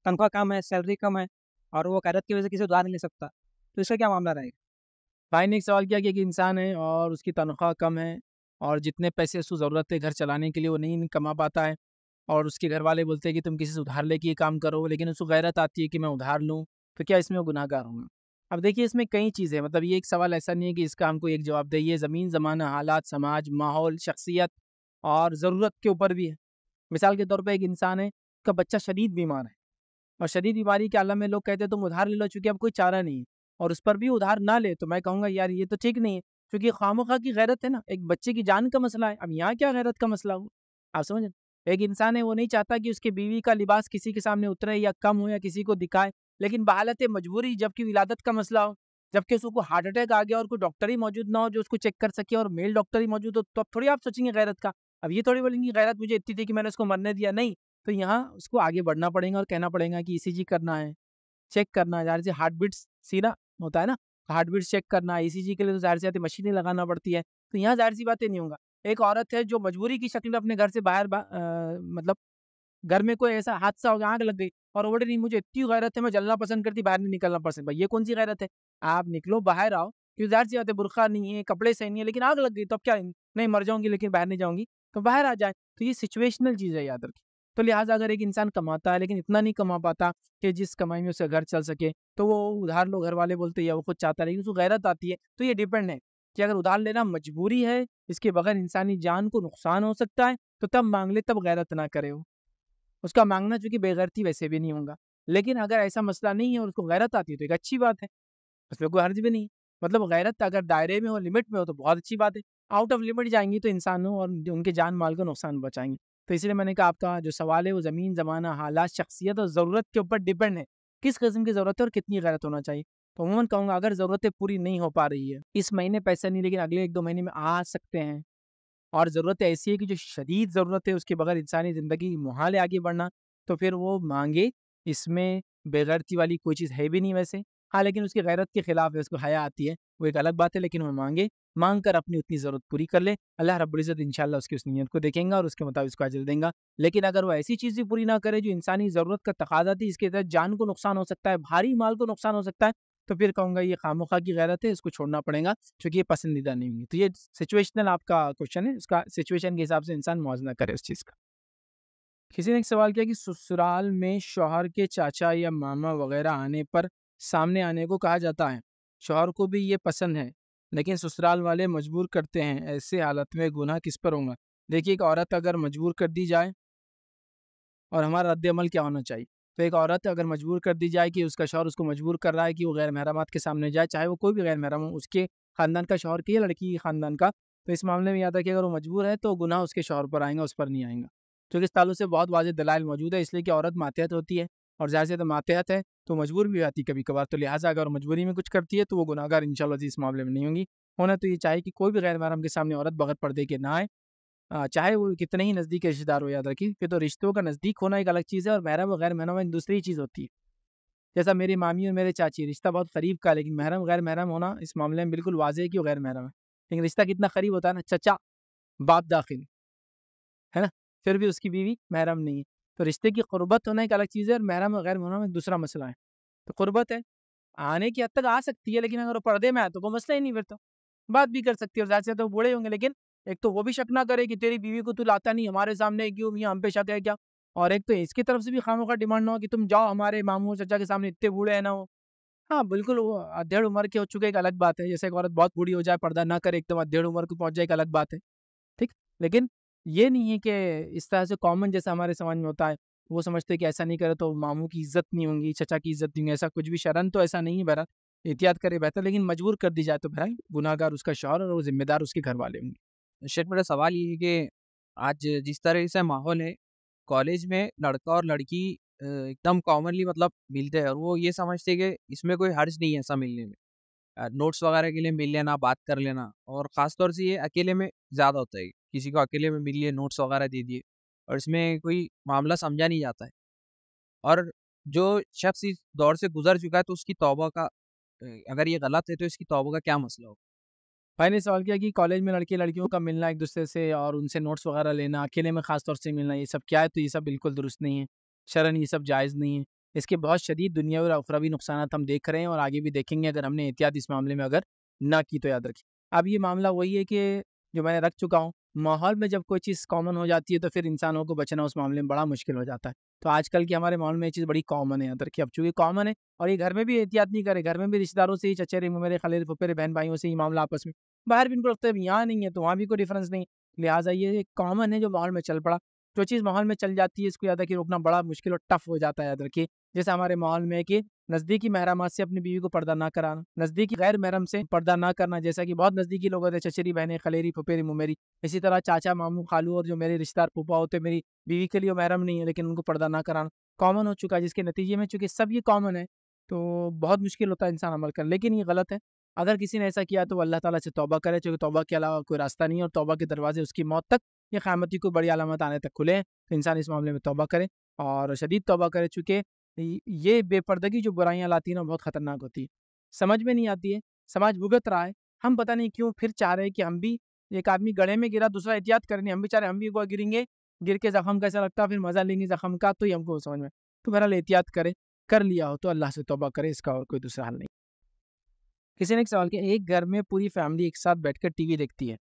तनख्वाह कम है सैलरी कम है और वो कैदत की वजह से किसी उधार नहीं ले सकता तो इसका क्या मामला रहेगा भाई ने एक सवाल किया कि एक इंसान है और उसकी तनख्वाह कम है और जितने पैसे उसको ज़रूरत है घर चलाने के लिए वो नहीं कमा पाता है और उसके घर वाले बोलते हैं कि तुम किसी से उधार लेके काम करो लेकिन उसको गैरत आती है कि मैं उधार लूँ तो क्या इसमें वो गुनाहगार हूँ अब देखिए इसमें कई चीज़ें मतलब ये एक सवाल ऐसा नहीं है कि इसका हमको एक जवाब दे ये ज़मीन ज़माना हालात समाज माहौल शख्सियत और ज़रूरत के ऊपर भी है मिसाल के तौर पर एक इंसान है उसका बच्चा शदीद बीमार है और शदीद बीमारी के आलम में लोग कहते हैं तुम उधार ले लो चूँकि अब कोई चारा नहीं है और उस पर भी उधार ना ले तो मैं कहूँगा यार ये तो ठीक नहीं है क्योंकि खाम खा की गैरत है ना एक बच्चे की जान का मसला है अब यहाँ क्या गैरत का मसला हो आप समझ एक इंसान है वो नहीं चाहता कि उसके बीवी का लिबास किसी के सामने उतरे या कम हो या किसी को दिखाए लेकिन बालत मजबूरी जबकि विलादत का मसला हो जबकि उसको हार्ट अटैक आ गया और कोई डॉक्टर ही मौजूद ना हो जो उसको चेक कर सके और मेल डॉक्टर ही मौजूद हो तो अब थोड़ी आप सोचेंगे गैरत का अब ये थोड़ी बोलेंगे गैरत मुझे इतनी थी कि मैंने उसको मरने दिया नहीं तो यहाँ उसको आगे बढ़ना पड़ेगा और कहना पड़ेगा कि ई करना है चेक करना है ज़ाहिर से हार्ट बीट्स सीना होता है ना हार्ट बीट चेक करना है ई के लिए तो ज़ाहिर सी मशीनें लगाना पड़ती है तो यहाँ ज़ाहिर सी बातें नहीं होगा एक औरत है जो मजबूरी की शक्ल में अपने घर से बाहर मतलब घर में कोई ऐसा हादसा हो गया आग लग गई और वो नहीं मुझे इतनी गैरत है मैं जलना पसंद करती बाहर नहीं निकलना पसंद भाई ये कौन सी गैरत है आप निकलो बाहर आओ क्योंकि जाहिर सी बात है बुरखा नहीं है कपड़े सही नहीं है लेकिन आग लग गई तो अब क्या नहीं मर जाऊंगी लेकिन बाहर नहीं जाऊंगी तो बाहर आ जाए तो ये सिचुएशनल चीज़ है याद रखें तो लिहाजा अगर एक इंसान कमाता है लेकिन इतना नहीं कमा पाता कि जिस कमाई में उसे घर चल सके तो वो उधार लो घर वाले बोलते या वो खुद चाहता है लेकिन उसको गैरत आती है तो ये डिपेंड है कि अगर उधार लेना मजबूरी है इसके बगैर इंसानी जान को नुकसान हो सकता है तो तब मांग ले तब गैरत ना करे हो उसका मांगना चूंकि बेगैरती वैसे भी नहीं होगा लेकिन अगर ऐसा मसला नहीं है और उसको गैरत आती है तो एक अच्छी बात है उसमें कोई हर्ज भी नहीं मतलब गैरत अगर दायरे में हो लिमिट में हो तो बहुत अच्छी बात है आउट ऑफ लिमिट जाएंगी तो इंसानों और उनके जान माल को नुकसान पहुँचाएंगे तो इसलिए मैंने कहा आपका जो सवाल है वो ज़मीन ज़माना हालात शख्सियत और ज़रूरत के ऊपर डिपेंड है किस कस्म की ज़रूरत है और कितनी गैरत होना चाहिए तो अमूमन कहूँगा अगर ज़रूरतें पूरी नहीं हो पा रही है इस महीने पैसा नहीं लेकिन अगले एक दो महीने में आ सकते हैं और ज़रूरत ऐसी है कि जो शदीद ज़रूरत है उसके बगैर इंसानी ज़िंदगी मुहाल है आगे बढ़ना तो फिर वो मांगे इसमें बेगैरती वाली कोई चीज़ है भी नहीं वैसे हाँ लेकिन उसकी गैरत के ख़िलाफ़ है उसको हया आती है वो एक अलग बात है लेकिन वो मांगे मांग कर अपनी उतनी ज़रूरत पूरी कर ले अल्लाह रब्ज़त इन उसकी उस नीयत को देखेंगे और उसके मुताबिक उसको अजर देंगे लेकिन अगर वो ऐसी चीज़ भी पूरी ना करे जो इंसानी ज़रूरत का तकाजा थी इसके तहत जान को नुकसान हो सकता है भारी माल को नुकसान हो सकता है तो फिर कहूँगा ये खामोखा की गैरत है इसको छोड़ना पड़ेगा क्योंकि ये पसंदीदा नहीं होगी तो ये सिचुएशनल आपका क्वेश्चन है इसका सिचुएशन के हिसाब से इंसान मुआजना करे उस चीज़ का किसी ने एक सवाल किया कि ससुराल में शोहर के चाचा या मामा वगैरह आने पर सामने आने को कहा जाता है शोहर को भी ये पसंद है लेकिन ससुराल वाले मजबूर करते हैं ऐसे हालत में गुनाह किस पर होगा देखिए एक औरत अगर मजबूर कर दी जाए और हमारा रद्द अमल क्या होना चाहिए तो एक औरत अगर मजबूर कर दी जाए कि उसका शौहर उसको मजबूर कर रहा है कि वो गैर महराम के सामने जाए चाहे वो कोई भी गैर महरम हो उसके ख़ानदान का शौहर की या लड़की ख़ानदान का तो इस मामले में याद है कि अगर वो मजबूर है तो गुनाह उसके शौहर पर आएंगे उस पर नहीं आएंगे तो इस तालु से बहुत वाजह दलाल मौजूद है इसलिए कि औरत मातहत होती है और ज़्यादा से मातहत है तो मजबूर भी आती कभी कभार तो लिहाजा अगर मजबूरी में कुछ करती है तो वो गुनागार इन इस मामले में नहीं होंगी होना तो ये चाहिए कि कोई भी गैर महरम के सामने औरत बगैर पर्दे के ना आए हाँ, चाहे वो कितने ही नज़दीक रिश्तेदार हो याद रखिए फिर तो रिश्तों का नज़दीक होना एक अलग चीज़ है और महरम गैर महरम एक दूसरी चीज़ होती है जैसा मेरी मामी और मेरे चाची रिश्ता बहुत करीब का लेकिन महरम गैर महरम होना इस मामले में बिल्कुल वाजह है कि वो गैर महरम है लेकिन रिश्ता कितना करीब होता है ना चचा बाप दाखिल है ना फिर भी उसकी बीवी महरम नहीं है तो रिश्ते की गुर्बत होना एक अलग चीज़ है और महरम और गैर महरम एक दूसरा मसला है तो गुर्बत है आने की हद तक आ सकती है लेकिन अगर वो पर्दे में आए तो कोई मसला ही नहीं फिर तो बात भी कर सकती है और ज़्यादा से तो बूढ़े होंगे लेकिन एक तो वो भी शक ना करे कि तेरी बीवी को तू लाता नहीं हमारे सामने क्यों यहाँ हम पे शक है क्या और एक तो इसकी तरफ से भी खामों का डिमांड ना हो कि तुम जाओ हमारे मामू चाचा के सामने इतने बूढ़े हैं ना हो हाँ बिल्कुल वो अधेड़ उम्र के हो चुके एक अलग बात है जैसे एक औरत बहुत बूढ़ी हो जाए पर्दा ना करे एकदम तो अधेड़ उम्र को पहुँच जाए एक अलग बात है ठीक लेकिन ये नहीं है कि इस तरह से कॉमन जैसा हमारे समाज में होता है वो समझते कि ऐसा नहीं करे तो मामू की इज्जत नहीं होंगी चचा की इज्जत नहीं होगी ऐसा कुछ भी शरण तो ऐसा नहीं है बहरा एहतियात करे बेहतर लेकिन मजबूर कर दी जाए तो बहरा गुनागार उसका शौर और वो जिम्मेदार उसके घर वाले होंगे शेख मेरा सवाल ये है कि आज जिस तरह से माहौल है कॉलेज में लड़का और लड़की एकदम कॉमनली मतलब मिलते हैं और वो ये समझते हैं कि इसमें कोई हर्ज नहीं है ऐसा मिलने में नोट्स वगैरह के लिए मिल लेना बात कर लेना और ख़ास तौर से ये अकेले में ज़्यादा होता है किसी को अकेले में मिल लिए नोट्स वगैरह दे दिए और इसमें कोई मामला समझा नहीं जाता है और जो शख्स इस दौर से गुजर चुका है तो उसकी तौबा का अगर ये गलत है तो इसकी तौबा का क्या मसला होगा भाई ने सवाल किया कि कॉलेज में लड़के लड़कियों का मिलना एक दूसरे से और उनसे नोट्स वगैरह लेना अकेले में ख़ास तौर से मिलना ये सब क्या है तो ये सब बिल्कुल दुरुस्त नहीं है शरण ये सब जायज़ नहीं है इसके बहुत शदीद दुनिया और अफरावी नुकसान हम देख रहे हैं और आगे भी देखेंगे अगर हमने एहतियात इस मामले में अगर ना की तो याद रखें अब ये मामला वही है कि जो मैंने रख चुका हूँ माहौल में जब कोई चीज़ कॉमन हो जाती है तो फिर इंसानों को बचना उस मामले में बड़ा मुश्किल हो जाता है तो आजकल की हमारे माहौल में ये चीज़ बड़ी कॉमन है याद रखिए अब चूँकि कॉमन है और ये घर में भी एहतियात नहीं करे घर में भी रिश्तेदारों से ही चचेरे मेरे खलेरे फुपेरे बहन भाइयों से ही मामला आपस में बाहर भी इनको लगता है यहाँ नहीं है तो वहाँ भी कोई डिफरेंस नहीं लिहाजा ये कॉमन है जो माहौल में चल पड़ा जो चीज़ माहौल में चल जाती है इसको याद रखिए रोकना बड़ा मुश्किल और टफ हो जाता है याद रखिए जैसे हमारे माहौल में है कि नज़दीकी महराम से अपनी बीवी को पर्दा ना कराना नज़दीकी गैर महरम से पर्दा ना करना जैसा कि बहुत नज़दीकी लोग होते हैं चचेरी बहनें खलेरी पपेरी मुमेरी इसी तरह चाचा मामू खालू और जो मेरे रिश्तेदार पुपा होते मेरी बीवी के लिए महरम नहीं है लेकिन उनको पर्दा ना कराना कॉमन हो चुका है जिसके नतीजे में चूंकि सब ये कॉमन है तो बहुत मुश्किल होता है इंसान अमल कर लेकिन ये गलत है अगर किसी ने ऐसा किया तो अल्लाह ताला से तौबा करे चूँकि तौबा के अलावा कोई रास्ता नहीं है और तौबा के दरवाजे उसकी मौत तक या क़्यामती को बड़ी अलामत आने तक खुले तो इंसान इस मामले में तौबा करे और शदीद तौबा करे चूँकि ये बेपर्दगी जो बुराइयाँ लाती हैं बहुत ख़तरनाक होती है समझ में नहीं आती है समाज भुगत रहा है हम पता नहीं क्यों फिर चाह रहे हैं कि हम भी एक आदमी गड़े में गिरा दूसरा एहतियात करेंगे हम भी चाह रहे हम भी एक गिरेंगे गिर के ज़ख़म कैसा लगता फिर मज़ा लेंगे ज़ख़म का तो ही हमको समझ में तो बहरहाल एहतियात करें कर लिया हो तो अल्लाह से तोबा करे इसका और कोई दूसरा हल नहीं किसी ने एक सवाल किया एक घर में पूरी फैमिली एक साथ बैठकर टीवी देखती है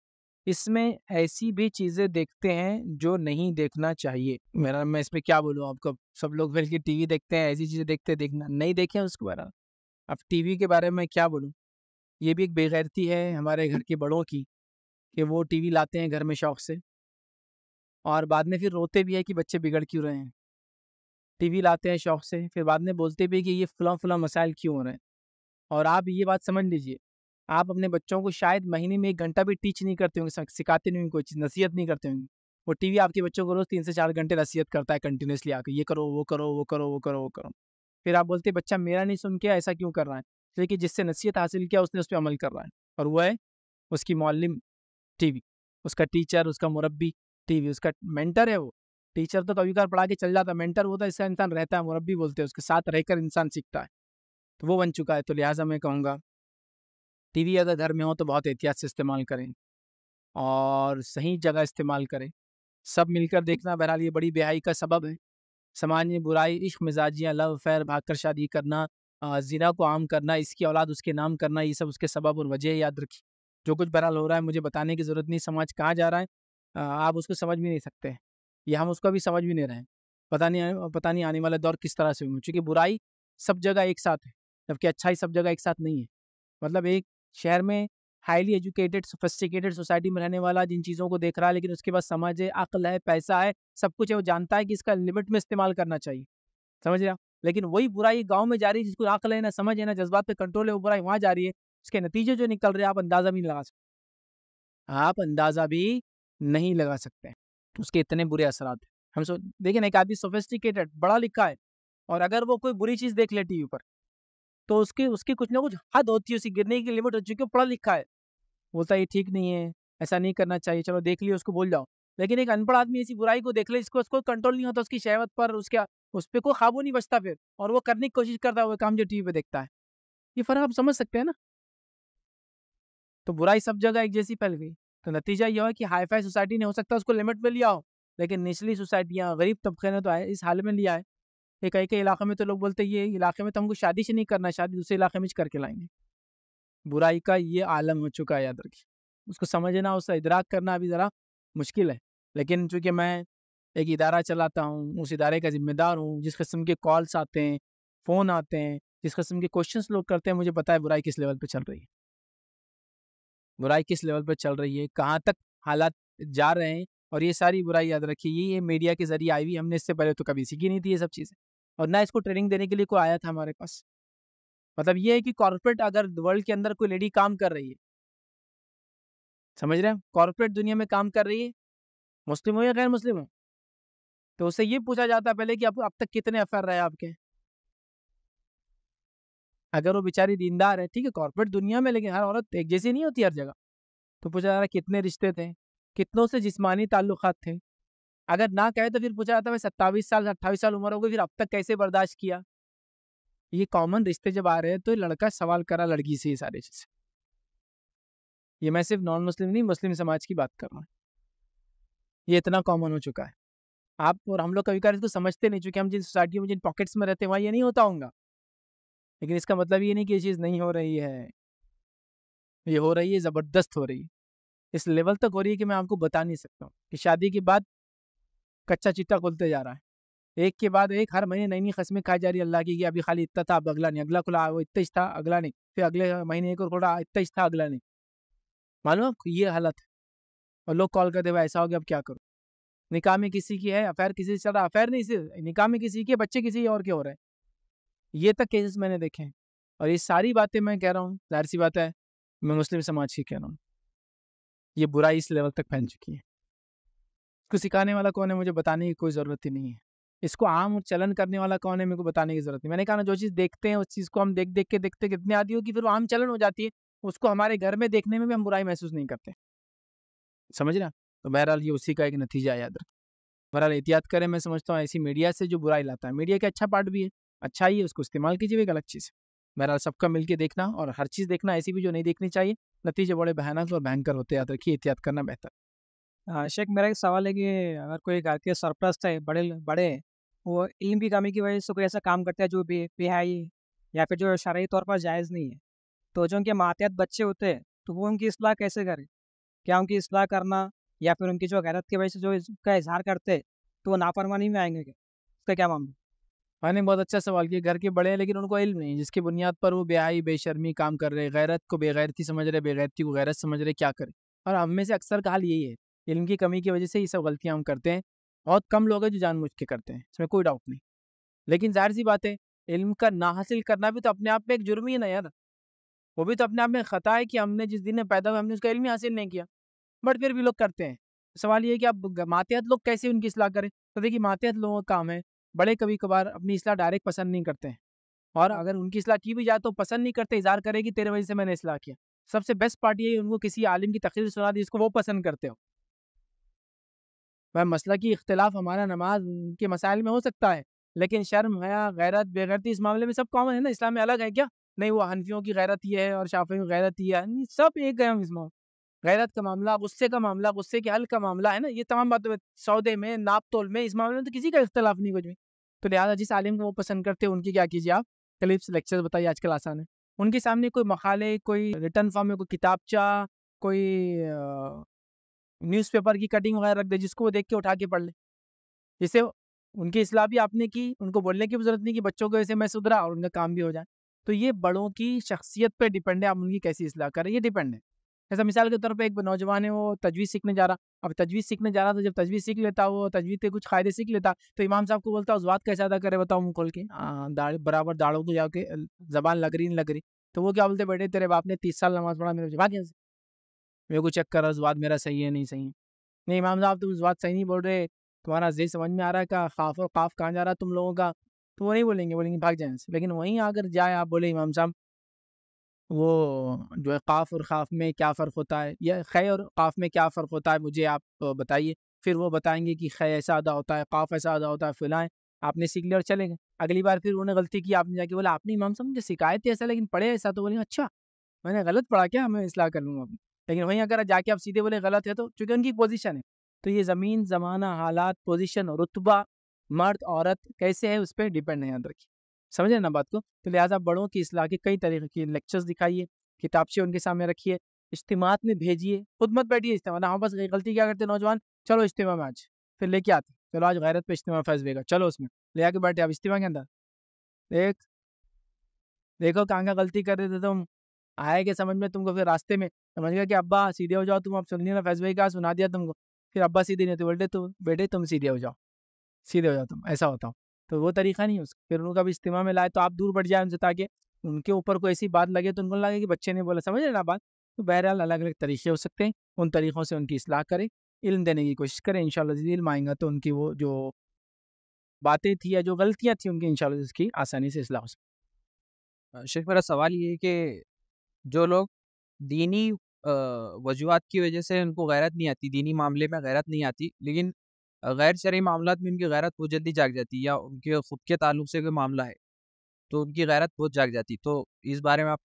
इसमें ऐसी भी चीज़ें देखते हैं जो नहीं देखना चाहिए मेरा मैं इसमें क्या बोलूँ आपको सब लोग फिर के टीवी देखते हैं ऐसी चीज़ें देखते देखना नहीं देखे उसके बारे में अब टीवी के बारे में क्या बोलूँ ये भी एक बेगैरती है हमारे घर के बड़ों की कि वो टीवी लाते हैं घर में शौक से और बाद में फिर रोते भी है कि बच्चे बिगड़ क्यों रहे हैं टीवी लाते हैं शौक से फिर बाद में बोलते भी कि ये फुला फुला मसाइल क्यों हो रहे हैं और आप ये बात समझ लीजिए आप अपने बच्चों को शायद महीने में एक घंटा भी टीच नहीं करते होंगे सिखाते नहीं होंगे कोई चीज़ नसीहत नहीं करते होंगे वो टीवी आपके बच्चों को रोज़ तीन से चार घंटे नसीहत करता है कंटिन्यूसली आकर ये करो वो करो वो करो वो करो वो करो फिर आप बोलते बच्चा मेरा नहीं सुन के ऐसा क्यों कर रहा है लेकिन तो जिससे नसीहत हासिल किया उसने उस पर अमल कर रहा है और वह है उसकी मौलम टीवी उसका टीचर उसका मुरबी टीवी उसका मेंटर है वो टीचर तो कभी कभार पढ़ा के चल जाता है मेंटर वो तो ऐसा इंसान रहता है मुरबी बोलते हैं उसके साथ रहकर इंसान सीखता है तो वो बन चुका है तो लिहाजा मैं कहूँगा टी वी अगर घर में हो तो बहुत एहतियात से इस्तेमाल करें और सही जगह इस्तेमाल करें सब मिलकर देखना बहरहाल ये बड़ी बेहाई का सबब है समाज में बुराई इश्क मिजाजियाँ लव फैर भाग शादी करना ज़िना को आम करना इसकी औलाद उसके नाम करना ये सब उसके सबब और वजह याद रखी जो कुछ बहरहाल हो रहा है मुझे बताने की ज़रूरत नहीं समाज कहाँ जा रहा है आप उसको समझ भी नहीं सकते या हम उसको भी समझ भी नहीं रहे हैं पता नहीं पता नहीं आने वाला दौर किस तरह से होंगे चूँकि बुराई सब जगह एक साथ है जबकि अच्छाई सब जगह एक साथ नहीं है मतलब एक शहर में हाईली एजुकेटेड सोफिस्टिकेटेड सोसाइटी में रहने वाला जिन चीज़ों को देख रहा है लेकिन उसके पास समझ है अकल है पैसा है सब कुछ है वो जानता है कि इसका लिमिट में इस्तेमाल करना चाहिए समझ रहे लेकिन वही बुराई गाँव में जा रही है जिसको अकल है ना समझ है ना जज्बात पे कंट्रोल है वो बुराई वहाँ जा रही है उसके नतीजे जो निकल रहे हैं आप अंदाज़ा भी नहीं लगा सकते आप अंदाज़ा भी नहीं लगा सकते उसके इतने बुरे असर हैं हम सो देखिए ना एक आदमी सोफिस्टिकेटेड बड़ा लिखा है और अगर वो कोई बुरी चीज़ देख लेती है ऊपर तो उसकी उसकी कुछ ना कुछ हद होती है उसकी गिरने की लिमिट होती है क्योंकि पढ़ा लिखा है बोलता है ये ठीक नहीं है ऐसा नहीं करना चाहिए चलो देख लिया उसको बोल जाओ लेकिन एक अनपढ़ आदमी ऐसी बुराई को देख ले जिसको उसको कंट्रोल नहीं होता उसकी शहवत पर उसके उस पर कोई काबू नहीं बचता फिर और वो करने की कोशिश करता है वो काम जो टीवी पे देखता है ये फर्क आप समझ सकते हैं ना तो बुराई सब जगह एक जैसी फैल गई तो नतीजा यह है कि हाई फाई सोसाइटी ने हो सकता है उसको लिमिट में लिया हो लेकिन निचली सोसाइटियाँ गरीब तबके ने तो इस हाल में लिया है एक एक इलाके में तो लोग बोलते हैं ये इलाके में तो हमको शादी से नहीं करना शादी दूसरे इलाके में करके लाएंगे बुराई का ये आलम हो चुका है याद रखिए उसको समझना उसका इदराक करना अभी ज़रा मुश्किल है लेकिन चूँकि मैं एक इदारा चलाता हूँ उस इदारे का जिम्मेदार हूँ जिस किस्म के कॉल्स आते हैं फ़ोन आते हैं जिस किस्म के क्वेश्चंस लोग करते हैं मुझे पता है बुराई किस लेवल पर चल रही है बुराई किस लेवल पर चल रही है कहाँ तक हालात जा रहे हैं और ये सारी बुराई याद रखिए ये मीडिया के जरिए आई हुई हमने इससे पहले तो कभी सीखी नहीं थी ये सब चीज़ें और ना इसको ट्रेनिंग देने के लिए कोई आया था हमारे पास मतलब ये है कि कॉरपोरेट अगर वर्ल्ड के अंदर कोई लेडी काम कर रही है समझ रहे हैं कॉरपोरेट दुनिया में काम कर रही है मुस्लिम हो या गैर मुस्लिम हो तो उससे ये पूछा जाता है पहले कि आप अब तक कितने अफेयर रहे आपके अगर वो बेचारी दीनदार है ठीक है कॉर्पोरेट दुनिया में लेकिन हर औरत एक जैसी नहीं होती हर जगह तो पूछा जा रहा है कितने रिश्ते थे कितनों से जिसमानी ताल्लुक थे अगर ना कहे तो फिर पूछा जाता है सत्ताईस साल अट्ठाईस साल उम्र हो गई फिर अब तक कैसे बर्दाश्त किया ये कॉमन रिश्ते जब आ रहे हैं तो लड़का सवाल करा लड़की से ये सारे चीज़ ये मैं सिर्फ नॉन मुस्लिम नहीं मुस्लिम समाज की बात कर रहा हूँ ये इतना कॉमन हो चुका है आप और हम लोग कभी कभी इसको तो समझते नहीं चूँकि हम जिन सोसाइटी में जिन पॉकेट्स में रहते हैं वहाँ ये नहीं होता होगा लेकिन इसका मतलब ये नहीं कि ये चीज़ नहीं हो रही है ये हो रही है ज़बरदस्त हो रही है इस लेवल तक हो रही है कि मैं आपको बता नहीं सकता हूँ कि शादी के बाद कच्चा चिट्टा खुलते जा रहा है एक के बाद एक हर महीने नई नई कस्में खाई जा रही है अल्लाह की कि अभी खाली इतना था अब अगला नहीं अगला खुला वो इतना था अगला नहीं फिर अगले महीने एक और खुला इतना था अगला नहीं मालूम आपको ये हालत है और लोग कॉल करते हुए ऐसा हो गया अब क्या करो निकाह में किसी की है अफेयर किसी से चल रहा अफेयर नहीं सिर्फ निकाह में किसी के बच्चे किसी और के हो रहे हैं ये तक केसेस मैंने देखे हैं और ये सारी बातें मैं कह रहा हूँ जाहिर सी बात है मैं मुस्लिम समाज की कह रहा हूँ ये बुराई इस लेवल तक फैल चुकी है इसको सिखाने वाला कौन है मुझे बताने की कोई ज़रूरत ही नहीं है इसको आम चलन करने वाला कौन है मेरे को बताने की ज़रूरत नहीं मैंने कहा ना जो चीज़ देखते हैं उस चीज़ को हम देख देख के देखते कितने आदि होगी फिर वो आम चलन हो जाती है उसको हमारे घर में देखने में भी हम बुराई महसूस नहीं करते समझ रहा तो बहरहाल ये उसी का एक नतीजा याद रख बहरहाल एहतियात करें मैं समझता हूँ ऐसी मीडिया से जो बुराई लाता है मीडिया का अच्छा पार्ट भी है अच्छा ही है उसको इस्तेमाल कीजिए एक अलग चीज़ बहरहाल सबका मिलकर देखना और हर चीज़ देखना ऐसी भी जो नहीं देखनी चाहिए नतीजे बड़े भयानक और भयंकर होते याद रखिए एहतियात करना बेहतर हाँ, शेख मेरा एक सवाल है कि अगर कोई घर के सरप्रस्त है बड़े बड़े वो इन भी कमी की वजह से कोई ऐसा काम करता है जो बे बेहाई या फिर जो शरعी तौर पर जायज़ नहीं है तो जो उनके मातहत बच्चे होते हैं तो वो उनकी असलाह कैसे करें क्या उनकी असलाह करना या फिर उनकी जो गैरत की वजह से जो इसका इजहार करते तो वो नाफरमानी में आएंगे क्या उसका क्या मामला मैंने बहुत अच्छा सवाल किया घर के बड़े हैं लेकिन उनको इल्म नहीं जिसकी बुनियाद पर वो बेहाई बेशर्मी काम कर रहे गैरत को बेगैरती समझ रहे बेगैरती को गैरत समझ रहे क्या करें और हम में से अक्सर का हाल यही है इल्म की कमी की वजह से ये सब गलतियाँ हम करते हैं बहुत कम लोग हैं जो जानबूझ के करते हैं इसमें कोई डाउट नहीं लेकिन जाहिर सी बात है इल्म का ना हासिल करना भी तो अपने आप में एक जुर्म ही ना यार वो भी तो अपने आप में ख़ता है कि हमने जिस दिन पैदा हुआ हमने उसका इल्म ही हासिल नहीं किया बट फिर भी लोग करते हैं सवाल ये है कि आप मातहत लोग कैसे उनकी असलाह करें तो देखिए मातहत लोगों का काम है बड़े कभी कभार अपनी असलाह डायरेक्ट पसंद नहीं करते हैं और अगर उनकी असलाह की भी जाए तो पसंद नहीं करते इजहार करें कि तेरे वजह से मैंने असलाह किया सबसे बेस्ट पार्टी है उनको किसी आलिम की तकरीर सुना दी जिसको वो पसंद करते हो वह मसला की इख्तलाफ हमारा नमाज उनके मसाइल में हो सकता है लेकिन शर्म हया गैरत बेगैरती इस मामले में सब कॉमन है ना इस्लाम में अलग है क्या नहीं वो हनफियों की गैरत ही है और शाफियों की गैरत ही है सब एक गए हम इस मामले गैरत का मामला गुस्से का मामला गुस्से के हल का मामला है ना ये तमाम बातों में सौदे में नाप तोल में इस मामले में तो किसी का इख्तलाफ नहीं कुछ भी तो लिहाजा जिस आलिम को वो पसंद करते हैं उनकी क्या कीजिए आप क्लिप्स लेक्चर बताइए आजकल आसान है उनके सामने कोई मखाले कोई रिटर्न फॉर्म में कोई किताबचा कोई न्यूज़पेपर की कटिंग वगैरह रख दे जिसको वो देख के उठा के पढ़ ले जिससे उनकी इसलाह भी आपने की उनको बोलने की जरूरत नहीं कि बच्चों को ऐसे मैं सुधरा और उनका काम भी हो जाए तो ये बड़ों की शख्सियत पर डिपेंड है आप उनकी कैसी असलाह करें ये डिपेंड है जैसा मिसाल के तौर पर एक नौजवान है वो तजवीज़ सीखने जा रहा अब तजवीज़ सीखने जा रहा तो जब तजवीज़ सीख लेता वो तजवीज़ के कुछ फ़ायदे सीख लेता तो इमाम साहब को बोलता उस बात कैसे अदा करे बताओ मुँह खोल के दाड़ बराबर दाड़ों को जाके जबान लग रही नहीं लग रही तो वो क्या बोलते बेटे तेरे बाप ने तीस साल नमाज पढ़ा मेरे जवाब कैसे मेरे को चेक करा उस बात मेरा सही है नहीं सही है नहीं इमाम साहब तुम उस बात सही नहीं बोल रहे तुम्हारा जे समझ में आ रहा है का खाफ और काफ कहाँ जा रहा तुम लोगों का तो वो नहीं बोलेंगे बोलेंगे भाग जाए लेकिन वहीं आकर जाए आप बोले इमाम साहब वो जो है काफ और खाफ में क्या फ़र्क होता है या ख़ै और काफ में क्या फ़र्क होता है मुझे आप बताइए फिर वो बताएंगे कि ख़ै ऐसा अदा होता है काफ ऐसा अदा होता है फ़िलाएँ आपने सीख लिया और चले गए अगली बार फिर उन्होंने गलती की आपने जाके बोला आपने इमाम साहब मुझे सिखाए थे ऐसा लेकिन पढ़े ऐसा तो बोलेंगे अच्छा मैंने गलत पढ़ा क्या मैं इसलाह कर लूँगा लेकिन वहीं अगर जाके आप सीधे बोले गलत है तो चूँकि उनकी पोजिशन है तो ये ज़मीन ज़माना हालात पोजिशन रुतबा मर्द औरत कैसे है उस पर डिपेंड है याद रखिए समझे ना बात को तो लिहाजा बड़ों की असलाह के कई तरीके के लेक्चर्स दिखाइए किताबचे उनके सामने रखिए इज्तमात में भेजिए खुद मत बैठिए इज्तम हाँ हम बस गलती क्या करते नौजवान चलो इज्तम में आज फिर लेके आते चलो आज गैरत पे इज्तम फैसलेगा चलो उसमें ले आके बैठे आप इज्तम के अंदर देख देखो कहाँ गलती कर रहे थे तुम आया क्या समझ में तुमको फिर रास्ते में समझ गया कि अब्बा सीधे हो जाओ तुम अब सुन लिया ना फैज भाई का सुना दिया तुमको फिर अब्बा सीधे नहीं होते बोलते तो बेटे तुम सीधे हो जाओ सीधे हो जाओ तुम ऐसा होता हूँ तो वो तरीका नहीं है उसका फिर उनका भी इज्तिमा में लाए तो आप दूर बढ़ जाए उनसे ताकि उनके ऊपर कोई ऐसी बात लगे तो उनको लगे कि बच्चे ने बोला समझ ना बात तो बहरहाल अलग अलग तरीके हो सकते हैं उन तरीक़ों से उनकी असलाह करें इल्म देने की कोशिश करें इन इल्म आएंगा तो उनकी वो जो बातें थी या जो गलतियाँ थी उनकी इन उसकी आसानी से असलाह हो सकती शेख मेरा सवाल ये है कि जो लोग दीनी वजूहत की वजह से उनको गैरत नहीं आती, दीनी मामले में गैरत नहीं आती, लेकिन गैर शरिय मामला में उनकी गैरत बहुत जल्दी जाग जाती है या उनके खुद के ताल्लुक से कोई मामला है, तो उनकी गैरत बहुत जाग जाती तो इस बारे में आप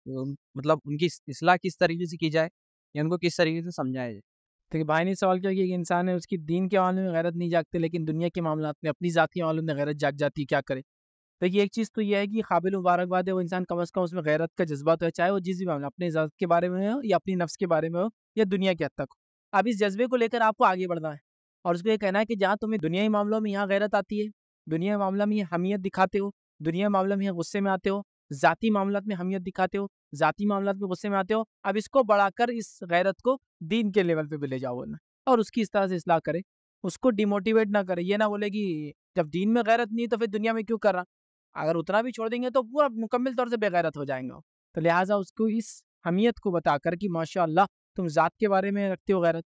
मतलब उनकी असलाह किस तरीके से की जाए या उनको किस तरीके से समझाया जाए? तो भाई ने सवाल किया कि एक इंसान है उसकी दीन के मामले में गैरत नहीं जागते लेकिन दुनिया के मामला में अपनी ज़ात के मामले में गैरत जाग जाती है, क्या करें देखिए तो एक चीज़ तो यह है कि काबिल मुबारकबाद है वो इंसान कम अज़ कम उसमें गैरत का जज्बा तो है चाहे वो जिस भी मामला अपने इजाज़त के बारे में हो या अपनी नफ्स के बारे में हो या दुनिया के हद तक हो अब इस जज्बे को लेकर आपको आगे बढ़ना है और उसको ये कहना है कि जहाँ तुम्हें दुनियाई मामलों में यहाँ गैरत आती है दुनिया मामला में हमियत दिखाते हो दुनिया मामला में गुस्से में आते हो ज़ाती मामला में हमियत दिखाते हो ज़ाती मामला में गुस्से में आते हो अब इसको बढ़ाकर इस गैरत को दीन के लेवल पर भी ले जाओ ना और उसकी इस तरह से इसलाह करें उसको डिमोटिवेट ना करे ये ना बोले कि जब दीन में गैरत नहीं तो फिर दुनिया में क्यों कर रहा अगर उतना भी छोड़ देंगे तो पूरा मुकम्मल तौर से बेगैरत हो जाएंगे तो लिहाजा उसको इस हमीयत को बताकर कि माशा तुम ज़ात के बारे में रखते हो गैरत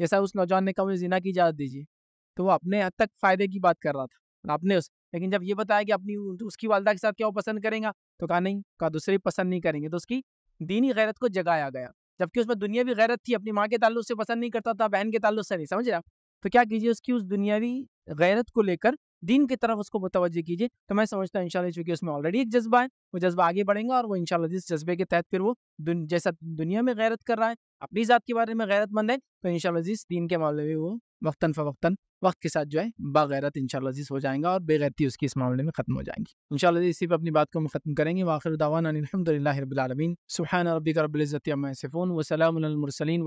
जैसा उस नौजवान ने कहा मुझे जीना की इजाज़त दीजिए तो वो अपने हद तक फ़ायदे की बात कर रहा था अपने उस लेकिन जब ये बताया कि अपनी उसकी वालदा के साथ क्या वो पसंद करेंगे तो कहा नहीं कहा दूसरे पसंद नहीं करेंगे तो उसकी दीनी गैरत को जगाया गया जबकि उसमें दुनियावी गैरत थी अपनी माँ के ताल्लुक से पसंद नहीं करता था बहन के ताल्लुक से नहीं समझ रहा तो क्या कीजिए उसकी उस दुनियावी गैरत को लेकर दिन की तरफ उसको मुतवजह कीजिए तो मैं समझता हूँ इनशाला चूंकि उसमें ऑलरेडी एक जज्बा है वो जज्बा आगे बढ़ेगा और वो इनशाला जिस जज्बे के तहत फिर वो दुन, जैसा दुनिया में गैरत कर रहा है अपनी ज़ात के बारे में गैरतमंद है तो इनशाला जिस दिन के मामले में वो वक्ता फ़वक्ता वक्त के साथ जो है बागैरत इनशाला जिस हो जाएगा और बेगैरती उसकी इस मामले में ख़त्म हो जाएंगी इंशाल्लाह इसी पर अपनी बात को हम ख़त्म करेंगे वाखिर दावान रबी रबिल्ज़त सिफ़ोन वसलामसलिन